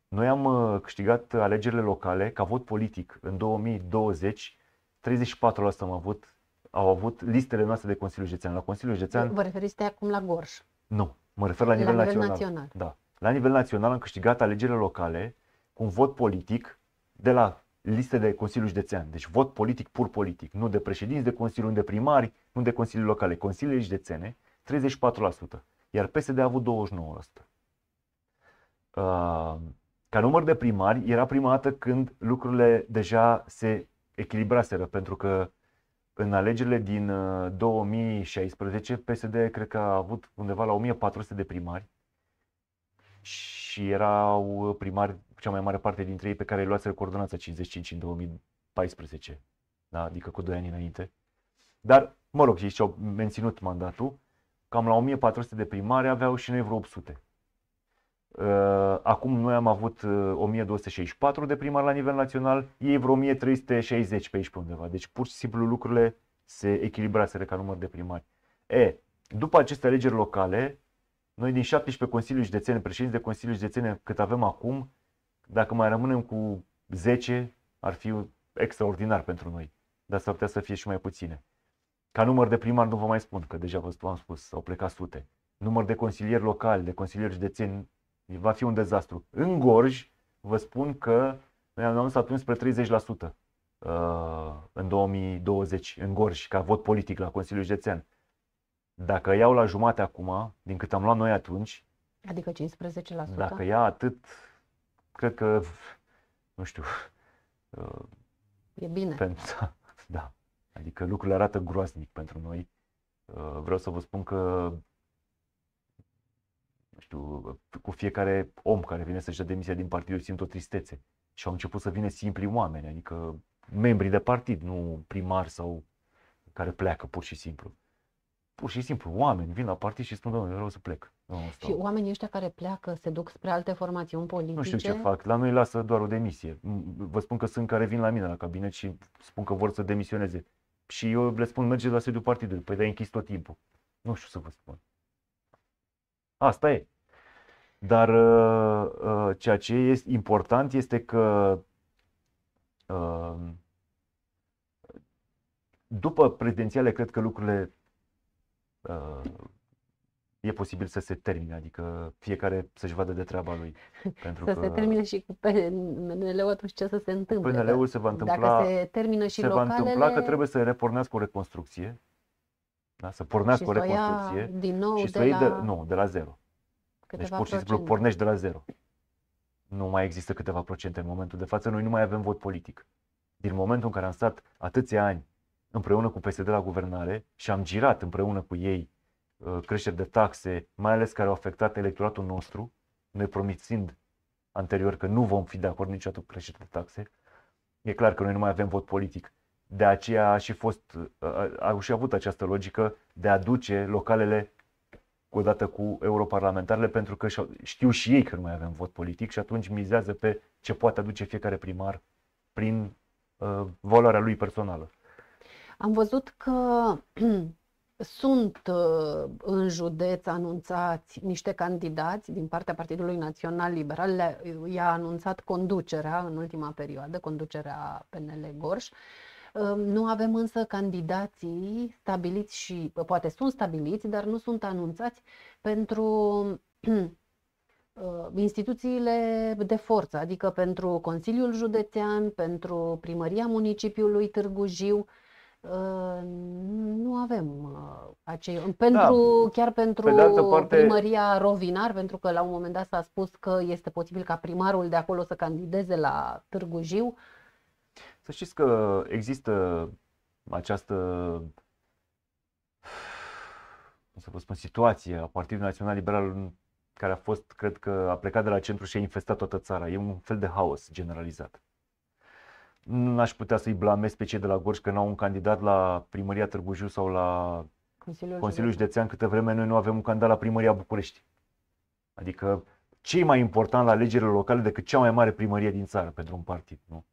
Noi am uh, câștigat alegerile locale ca vot politic în 2020, 34% am avut, au avut listele noastre de Consiliul Județean. La Consiliul Județean... Vă referiți de acum la Gorj? Nu, mă refer la nivel, la nivel național. național. Da. La nivel național am câștigat alegerile locale cu un vot politic de la liste de Consiliu Județean. Deci vot politic pur politic. Nu de președinți de Consiliu, nu de primari, nu de Consilii Locale. Consiliile Județene, 34%. Iar PSD a avut 29%. Uh, ca număr de primari, era prima dată când lucrurile deja se echilibraseră, pentru că în alegerile din 2016, uh, PSD cred că a avut undeva la 1400 de primari și erau primari cea mai mare parte dintre ei pe care îi luați coordonanța 55 în 2014, da? adică cu 2 ani înainte. Dar, mă rog, ei și-au menținut mandatul, cam la 1400 de primare aveau și noi vreo 800. Uh, acum noi am avut 1264 uh, de primari la nivel național, ei vreo 1360 pe aici pe undeva. Deci pur și simplu lucrurile se echilibraseră ca număr de primari. E, după aceste alegeri locale, noi din 17 consilii județene, președinți de consilii județene cât avem acum, dacă mai rămânem cu 10, ar fi extraordinar pentru noi, dar s-ar putea să fie și mai puține. Ca număr de primar nu vă mai spun, că deja vă am spus, au plecat sute. Număr de consilieri locali, de consilieri județeni, va fi un dezastru. În Gorj, vă spun că noi am ajuns atunci spre 30% uh, în 2020, în Gorj, ca vot politic la Consiliul Județean. Dacă iau la jumate acum, din cât am luat noi atunci, Adică 15%? Dacă ia atât cred că, nu știu... e bine. Pentru, da. Adică lucrurile arată groaznic pentru noi. Uh, vreau să vă spun că nu știu, cu fiecare om care vine să-și dea demisia din partid, eu simt o tristețe. Și au început să vină simpli oameni, adică membrii de partid, nu primar sau care pleacă pur și simplu. Pur și simplu, oameni vin la partid și spun, doamne, vreau să plec. Nu, Și oamenii ăștia care pleacă se duc spre alte formațiuni politice? Nu știu ce fac. La noi lasă doar o demisie. Mm, vă spun că sunt care vin la mine la cabinet și spun că vor să demisioneze. Și eu le spun, mergeți la sediul partidului. Păi te-ai închis tot timpul. Nu știu să vă spun. Asta e. Dar uh, uh, ceea ce este important este că uh, după prezidențiale cred că lucrurile uh, e posibil să se termine, adică fiecare să-și vadă de treaba lui. Pentru să că se termine și cu PNL-ul atunci ce să se întâmple. PNL-ul se va întâmpla, Dacă se termină și se localele... va întâmpla că trebuie să repornească o reconstrucție, da? să pornească o reconstrucție din nou și de să la... de, nu, de la zero. Deci, câteva deci pur și simplu pornești de la zero. Nu mai există câteva procente în momentul de față, noi nu mai avem vot politic. Din momentul în care am stat atâția ani împreună cu PSD la guvernare și am girat împreună cu ei Uh, creșteri de taxe, mai ales care au afectat electoratul nostru, noi promițind anterior că nu vom fi de acord niciodată cu creșteri de taxe, e clar că noi nu mai avem vot politic. De aceea a și, fost, uh, a, și avut această logică de a duce localele odată cu europarlamentarele, pentru că știu și ei că nu mai avem vot politic și atunci mizează pe ce poate aduce fiecare primar prin uh, valoarea lui personală. Am văzut că Sunt uh, în județ anunțați niște candidați din partea Partidului Național Liberal. i-a anunțat conducerea în ultima perioadă, conducerea PNL Gorș. Um, nu avem însă candidații stabiliți și poate sunt stabiliți, dar nu sunt anunțați pentru uh, instituțiile de forță, adică pentru Consiliul Județean, pentru Primăria Municipiului Târgu Jiu, Ă, nu avem ă, acei. Pentru, da. Chiar pentru Pe de altă parte... primăria Rovinar, pentru că la un moment dat s-a spus că este posibil ca primarul de acolo să candideze la Târgu Jiu. Să știți că există această cum să vă spun, situație a Partidului Național Liberal care a fost, cred că a plecat de la centru și a infestat toată țara. E un fel de haos generalizat n-aș putea să-i blamez pe cei de la Gorj că n-au un candidat la primăria Târgu Jiu sau la Consiliul, Consiliul Județean câtă vreme noi nu avem un candidat la primăria București. Adică ce e mai important la alegerile locale decât cea mai mare primărie din țară pentru un partid, nu?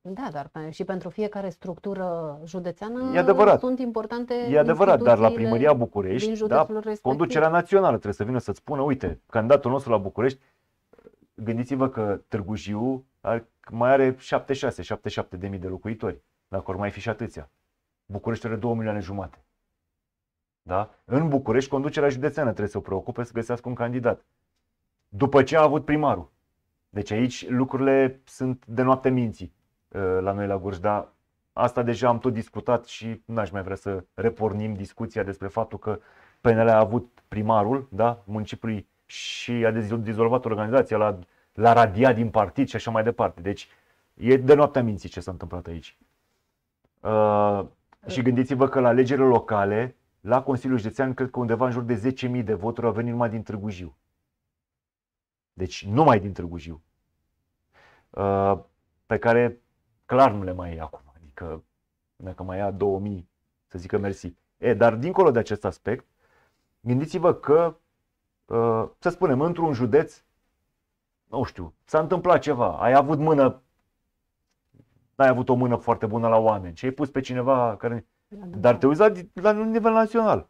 Da, dar și pentru fiecare structură județeană e adevărat. sunt importante E adevărat, dar la primăria București, da, conducerea națională trebuie să vină să-ți spună, uite, candidatul nostru la București, gândiți-vă că Târgu Jiu mai are 76-77 de mii de locuitori, dacă ori mai fi și atâția. București are 2 milioane jumate. Da? În București, conducerea județeană trebuie să o preocupe să găsească un candidat. După ce a avut primarul. Deci aici lucrurile sunt de noapte minții uh, la noi la Gurj, dar asta deja am tot discutat și n-aș mai vrea să repornim discuția despre faptul că PNL a avut primarul da, municipiului și a dizolvat organizația, la l-a radiat din partid și așa mai departe. Deci e de noaptea minții ce s-a întâmplat aici. Uh, și gândiți-vă că la alegerile locale, la Consiliul Județean, cred că undeva în jur de 10.000 de voturi au venit numai din Târgu Jiu. Deci numai din Târgu Jiu. Uh, pe care clar nu le mai e acum. Adică dacă mai ia 2000, să zică mersi. E, dar dincolo de acest aspect, gândiți-vă că, uh, să spunem, într-un județ nu știu, s-a întâmplat ceva, ai avut mână, n-ai avut o mână foarte bună la oameni și ai pus pe cineva care... Dar te uiți la, la un nivel național,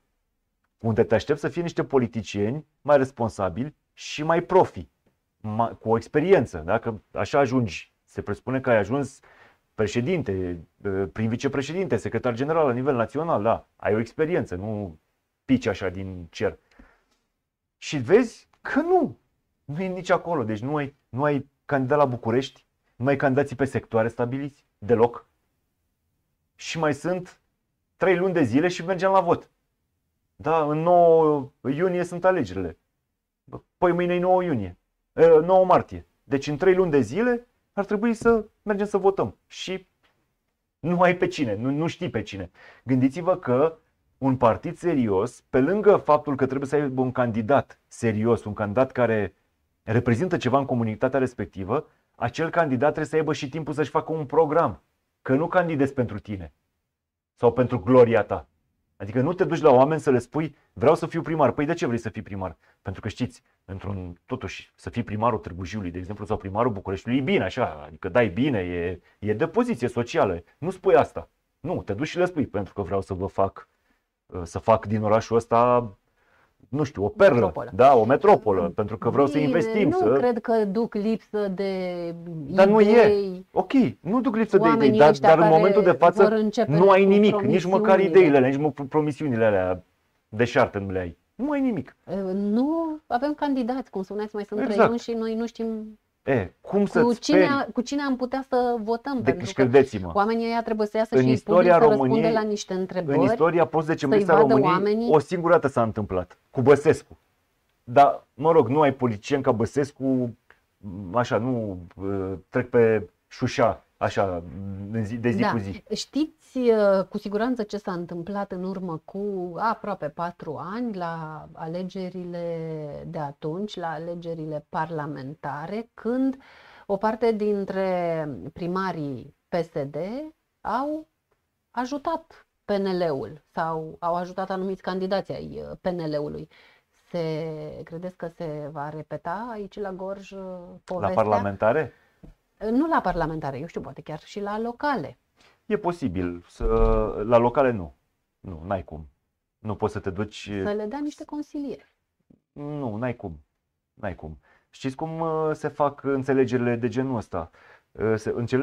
unde te aștepți să fie niște politicieni mai responsabili și mai profi, mai, cu o experiență. Dacă așa ajungi, se presupune că ai ajuns președinte, ă, prim vicepreședinte, secretar general la nivel național, da, ai o experiență, nu pici așa din cer. Și vezi că nu, nu e nici acolo. Deci nu ai, nu ai candidat la București, nu ai candidații pe sectoare stabiliți deloc. Și mai sunt trei luni de zile și mergem la vot. Da, în 9 iunie sunt alegerile. Păi mâine e 9 iunie. 9 martie. Deci în 3 luni de zile ar trebui să mergem să votăm. Și nu ai pe cine, nu, nu știi pe cine. Gândiți-vă că un partid serios, pe lângă faptul că trebuie să aibă un candidat serios, un candidat care reprezintă ceva în comunitatea respectivă, acel candidat trebuie să aibă și timpul să-și facă un program. Că nu candidezi pentru tine sau pentru gloria ta. Adică nu te duci la oameni să le spui, vreau să fiu primar. Păi de ce vrei să fii primar? Pentru că știți, într-un, totuși, să fii primarul Târgu Jiului, de exemplu, sau primarul Bucureștiului, e bine așa, adică dai bine, e, e de poziție socială. Nu spui asta. Nu, te duci și le spui, pentru că vreau să vă fac, să fac din orașul ăsta nu știu, o perlă, metropolă. da, o metropolă, mm, pentru că vreau să investim. Nu să... cred că duc lipsă de Dar idei, nu e. Ok, nu duc lipsă de idei, dar, dar în momentul de față nu ai nimic, nici măcar ideile alea, nici promisiunile alea deșarte nu le ai. Nu ai nimic. Nu avem candidați, cum spuneați, mai sunt exact. trei luni și noi nu știm E, cum să cu, cine, cu cine am putea să votăm? De, pentru că mă oamenii ăia trebuie să iasă în și să răspundă la niște întrebări. În istoria postdecembristă a României oamenii... o singură dată s-a întâmplat, cu Băsescu. Dar, mă rog, nu ai politicieni ca Băsescu, așa, nu ă, trec pe șușa, așa, de zi, de zi da. cu zi. Știți știți uh, cu siguranță ce s-a întâmplat în urmă cu aproape patru ani la alegerile de atunci, la alegerile parlamentare, când o parte dintre primarii PSD au ajutat PNL-ul sau au ajutat anumiți candidați ai uh, PNL-ului. Se, credeți că se va repeta aici la Gorj uh, povestea? La parlamentare? Nu la parlamentare, eu știu, poate chiar și la locale. E posibil, să, la locale nu. Nu, n-ai cum. Nu poți să te duci... Să le dea niște consilieri. Nu, n-ai cum. N-ai cum. Știți cum uh, se fac înțelegerile de genul ăsta? Uh,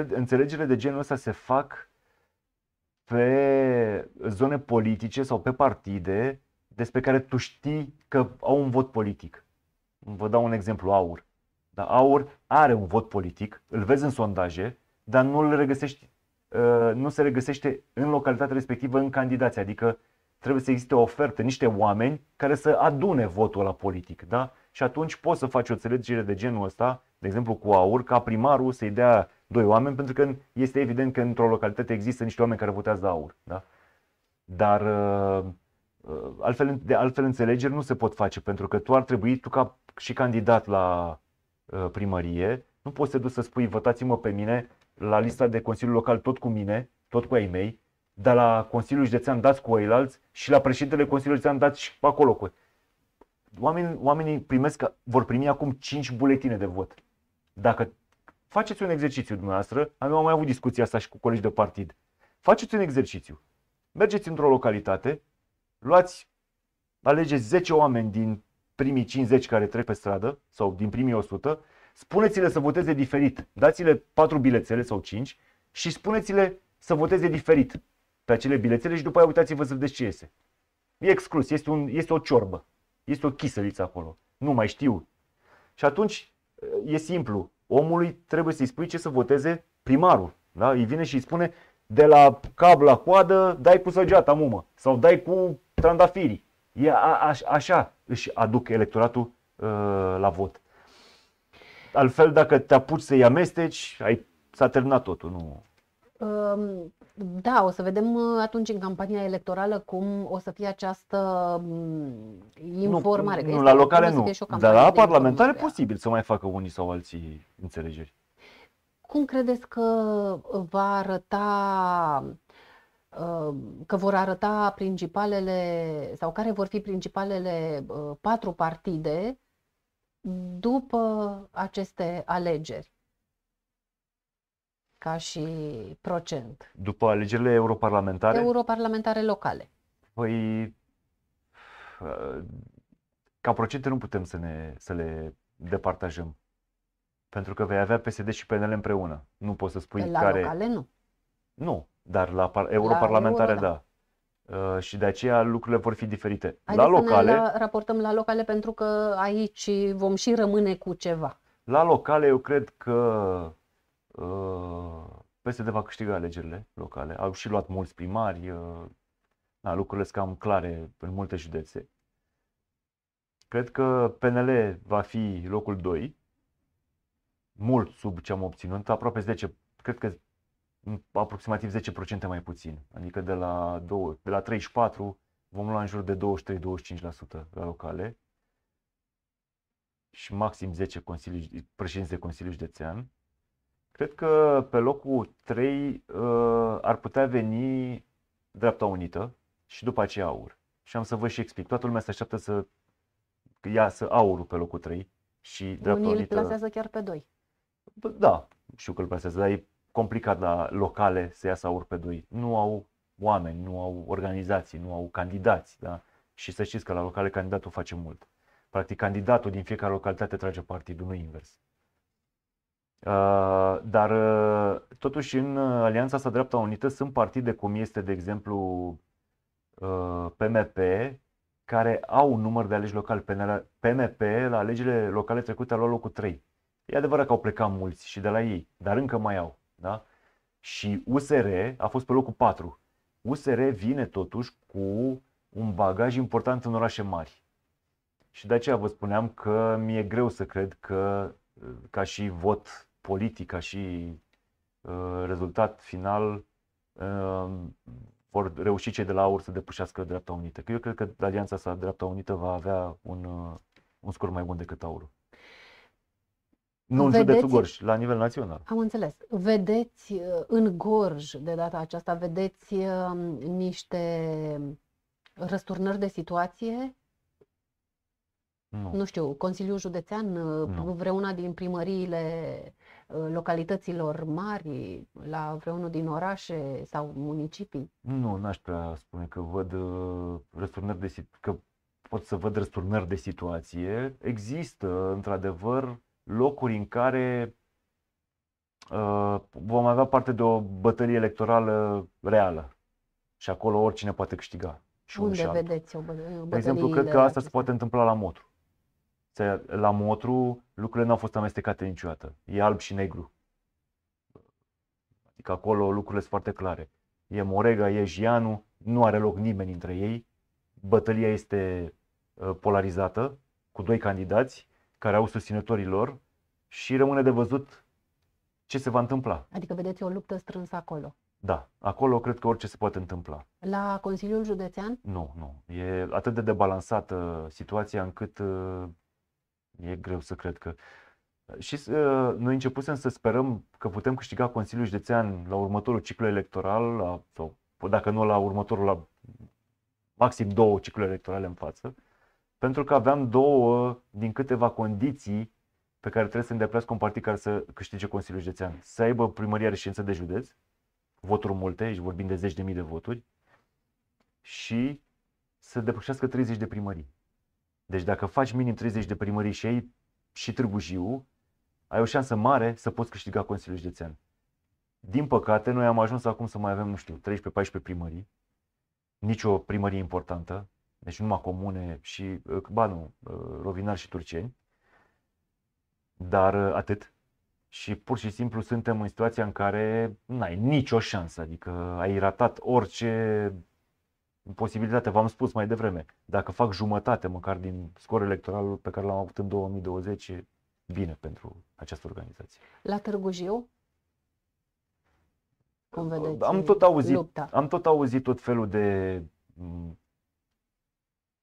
înțelegerile de genul ăsta se fac pe zone politice sau pe partide despre care tu știi că au un vot politic. Vă dau un exemplu, AUR. Dar AUR are un vot politic, îl vezi în sondaje, dar nu îl regăsești Uh, nu se regăsește în localitatea respectivă în candidații, adică trebuie să existe o ofertă, niște oameni care să adune votul la politic, da? Și atunci poți să faci o înțelegere de genul ăsta, de exemplu cu AUR, ca primarul să-i dea doi oameni, pentru că este evident că într-o localitate există niște oameni care votează AUR, da? Dar uh, uh, altfel, de altfel înțelegeri nu se pot face, pentru că tu ar trebui, tu ca și candidat la primărie, nu poți să duci să spui votați-mă pe mine la lista de Consiliu Local tot cu mine, tot cu ai mei, dar la Consiliul Județean dați cu ceilalți și la președintele Consiliului Județean dați și acolo cu Oamenii, oamenii primesc, vor primi acum 5 buletine de vot. Dacă faceți un exercițiu dumneavoastră, am mai avut discuția asta și cu colegi de partid, faceți un exercițiu. Mergeți într-o localitate, luați, alegeți 10 oameni din primii 50 care trec pe stradă sau din primii 100 spuneți-le să voteze diferit. Dați-le patru bilețele sau cinci și spuneți-le să voteze diferit pe acele bilețele și după aia uitați-vă să vedeți ce iese. E exclus, este, un, este o ciorbă, este o chiseliță acolo. Nu mai știu. Și atunci e simplu. Omului trebuie să-i spui ce să voteze primarul. Da? Îi vine și îi spune de la cap la coadă dai cu săgeata mumă sau dai cu trandafirii. E a, a, așa își aduc electoratul uh, la vot altfel dacă te apuci să-i amesteci, ai, s-a terminat totul, nu? Da, o să vedem uh, atunci în campania electorală cum o să fie această mm, informare. Nu, nu la locale nu, dar la parlamentare posibil să mai facă unii sau alții înțelegeri. Cum credeți că va arăta uh, că vor arăta principalele sau care vor fi principalele uh, patru partide după aceste alegeri? ca și procent. După alegerile europarlamentare? Europarlamentare locale. Păi, uh, ca procente nu putem să, ne, să le departajăm. Pentru că vei avea PSD și PNL împreună. Nu poți să spui la care... La locale nu. Nu, dar la par... europarlamentare la euro, da. da. Uh, și de aceea lucrurile vor fi diferite. Adică la locale, la, raportăm la locale pentru că aici vom și rămâne cu ceva. La locale eu cred că uh, PSD va câștiga alegerile locale. Au și luat mulți primari, uh, na, da, lucrurile sunt cam clare în multe județe. Cred că PNL va fi locul 2, mult sub ce am obținut, aproape 10, cred că aproximativ 10% mai puțin. Adică de la, 2, de la 34 vom lua în jur de 23-25% la locale și maxim 10 președinți de Consiliu Județean. Cred că pe locul 3 uh, ar putea veni Dreapta Unită și după aceea AUR. Și am să vă și explic. Toată lumea se așteaptă să iasă Aurul pe locul 3 și Dreapta Unii Unită... Unii îl plasează chiar pe 2. Da, știu că îl plasează, dar e complicat la locale să iasă aur pe doi. Nu au oameni, nu au organizații, nu au candidați. Da? Și să știți că la locale candidatul face mult. Practic, candidatul din fiecare localitate trage partidul, nu invers. Uh, dar uh, totuși în uh, Alianța asta Dreapta Unită sunt partide cum este de exemplu uh, PMP care au un număr de aleși locali. PMP la alegerile locale trecute a luat locul 3. E adevărat că au plecat mulți și de la ei, dar încă mai au. Da? Și USR a fost pe locul 4. USR vine totuși cu un bagaj important în orașe mari. Și de aceea vă spuneam că mi-e greu să cred că uh, ca și vot politic, ca și uh, rezultat final, uh, vor reuși cei de la AUR să depășească Dreapta Unită. Că eu cred că alianța sa Dreapta Unită va avea un, uh, un scor mai bun decât AURul. Nu în vedeți, județul Gorj, la nivel național. Am înțeles. Vedeți uh, în Gorj, de data aceasta, vedeți um, niște răsturnări de situație? Nu. nu știu, Consiliul Județean, uh, nu. vreuna din primăriile uh, localităților mari, la vreunul din orașe sau municipii? Nu, n-aș prea spune că văd răsturnări de, că pot să văd răsturnări de situație. Există, într-adevăr, locuri în care uh, vom avea parte de o bătălie electorală reală și acolo oricine poate câștiga. Și Unde și vedeți o bătălie? De exemplu, cred că asta acestea. se poate întâmpla la Motru. La Motru lucrurile nu au fost amestecate niciodată. E alb și negru. Adică acolo lucrurile sunt foarte clare. E Morega, e Gianu, nu are loc nimeni între ei. Bătălia este uh, polarizată cu doi candidați care au susținătorii lor și rămâne de văzut ce se va întâmpla. Adică vedeți o luptă strânsă acolo. Da, acolo cred că orice se poate întâmpla. La Consiliul Județean? Nu, nu. E atât de debalansată situația încât uh, e greu să cred că. Și uh, noi începusem să sperăm că putem câștiga Consiliul Județean la următorul ciclu electoral, la, sau dacă nu la următorul, la maxim două cicluri electorale în față pentru că aveam două din câteva condiții pe care trebuie să îndeplinească un partid care să câștige Consiliul Județean. Să aibă primăria reședință de județ, voturi multe, și vorbim de zeci de mii de voturi, și să depășească 30 de primării. Deci dacă faci minim 30 de primării și ai și Târgu Jiu, ai o șansă mare să poți câștiga Consiliul Județean. Din păcate, noi am ajuns acum să mai avem, nu știu, 13-14 primării, nicio primărie importantă, deci numai comune și, uh, ba nu, uh, rovinari și turceni, dar uh, atât. Și pur și simplu suntem în situația în care n-ai nicio șansă, adică ai ratat orice posibilitate. V-am spus mai devreme, dacă fac jumătate măcar din scor electoral pe care l-am avut în 2020, bine pentru această organizație. La Târgu Jiu? Cum vedeți am tot auzit, lupta? Am tot auzit tot felul de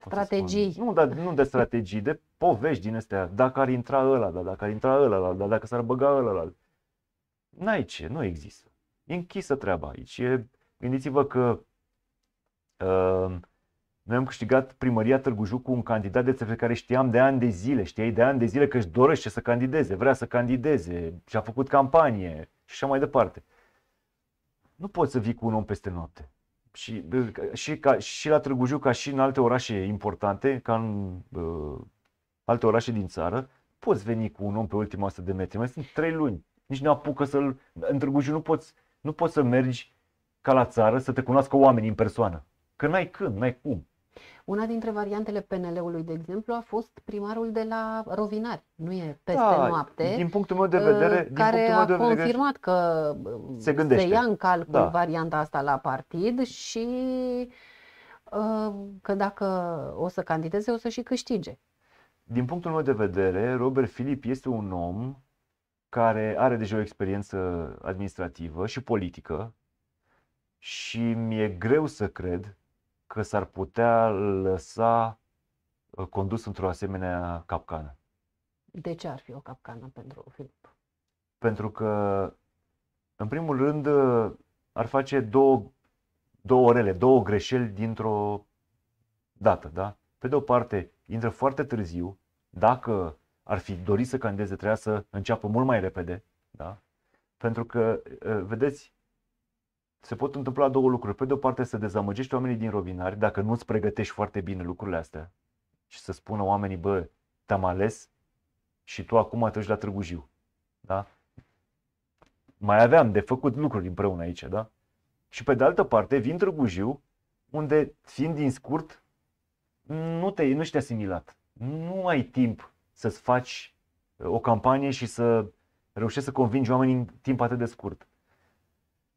strategii. Nu, dar nu de strategii, de povești din astea. Dacă ar intra ăla, da, dacă ar intra ăla, da, da, dacă s-ar băga ăla, da. N-ai ce, nu există. E închisă treaba aici. E, gândiți-vă că uh, noi am câștigat primăria Târgu Jiu cu un candidat de pe care știam de ani de zile, știai de ani de zile că își dorește să candideze, vrea să candideze și a făcut campanie și așa mai departe. Nu poți să vii cu un om peste noapte și, și, ca, și la Târgu Jiu, ca și în alte orașe importante, ca în uh, alte orașe din țară, poți veni cu un om pe ultima 100 de metri. Mai sunt trei luni. Nici nu apucă să-l... În Târgu Jiu nu poți, nu poți să mergi ca la țară să te cunoască oamenii în persoană. Că n-ai când, n-ai cum. Una dintre variantele PNL-ului, de exemplu, a fost primarul de la Rovinari, nu e peste da, noapte, din punctul meu de vedere, uh, care din punctul meu a de confirmat că se, gândește. Uh, se ia în calcul da. varianta asta la partid și uh, că dacă o să candideze, o să și câștige. Din punctul meu de vedere, Robert Filip este un om care are deja o experiență administrativă și politică și mi-e greu să cred că s-ar putea lăsa uh, condus într-o asemenea capcană. De ce ar fi o capcană pentru Filip? Pentru că, în primul rând, uh, ar face două, două rele, două greșeli dintr-o dată, da? Pe de o parte, intră foarte târziu, dacă ar fi dorit să candideze, trebuia să înceapă mult mai repede, da? Pentru că, uh, vedeți, se pot întâmpla două lucruri. Pe de o parte să dezamăgești oamenii din rovinari dacă nu îți pregătești foarte bine lucrurile astea și să spună oamenii, bă, te-am ales și tu acum te la Târgu Jiu. Da? Mai aveam de făcut lucruri împreună aici, da? Și pe de altă parte vin Târgu Jiu, unde fiind din scurt, nu, te, nu ești asimilat. Nu ai timp să-ți faci uh, o campanie și să reușești să convingi oamenii în timp atât de scurt.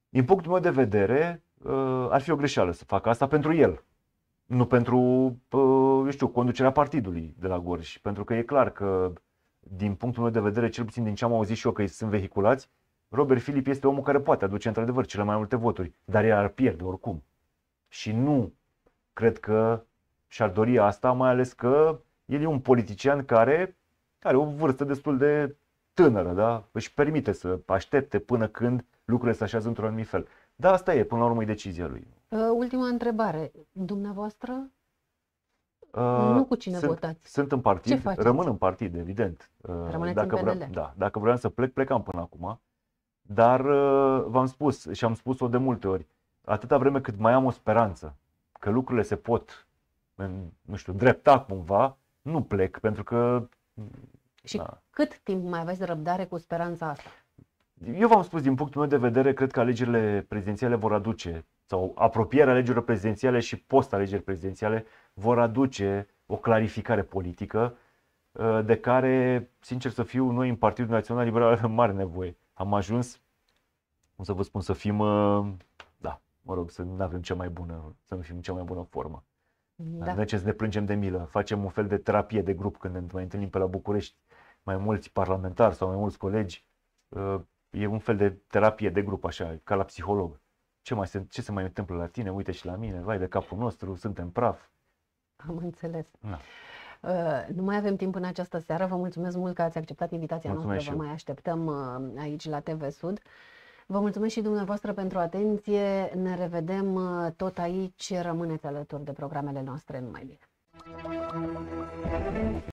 Din punctul meu de vedere, uh, ar fi o greșeală să facă asta pentru el, nu pentru, uh, eu știu, conducerea partidului de la Gorj, pentru că e clar că, din punctul meu de vedere, cel puțin din ce am auzit și eu că sunt vehiculați, Robert Filip este omul care poate aduce într-adevăr cele mai multe voturi, dar el ar pierde oricum. Și nu cred că și-ar dori asta, mai ales că el e un politician care are o vârstă destul de tânără, da? își permite să aștepte până când lucrurile se așează într-un anumit fel. Dar asta e, până la urmă, e decizia lui. Uh, ultima întrebare. Dumneavoastră? Uh, nu cu cine sunt, votați. Sunt în partid, Ce faceți? rămân în partid, evident. Uh, Rămâneți dacă în PNL. Vreau, da, dacă vreau să plec, plecam până acum. Dar uh, v-am spus și am spus-o de multe ori, atâta vreme cât mai am o speranță că lucrurile se pot, în, nu știu, drepta cumva, nu plec, pentru că... Și da. cât timp mai aveți răbdare cu speranța asta? Eu v-am spus, din punctul meu de vedere, cred că alegerile prezidențiale vor aduce, sau apropierea alegerilor prezidențiale și post-alegeri prezidențiale vor aduce o clarificare politică uh, de care, sincer să fiu, noi în Partidul Național Liberal avem mare nevoie. Am ajuns, cum să vă spun, să fim, uh, da, mă rog, să nu avem cea mai bună, să nu fim cea mai bună formă. Da. Deci să ne plângem de milă, facem un fel de terapie de grup când ne mai întâlnim pe la București, mai mulți parlamentari sau mai mulți colegi, uh, e un fel de terapie de grup, așa, ca la psiholog. Ce, mai se, ce se mai întâmplă la tine? Uite și la mine, vai de capul nostru, suntem praf. Am înțeles. Na. Uh, nu mai avem timp în această seară. Vă mulțumesc mult că ați acceptat invitația mulțumesc noastră. Vă mai așteptăm uh, aici la TV Sud. Vă mulțumesc și dumneavoastră pentru atenție. Ne revedem uh, tot aici. Rămâneți alături de programele noastre. Numai bine!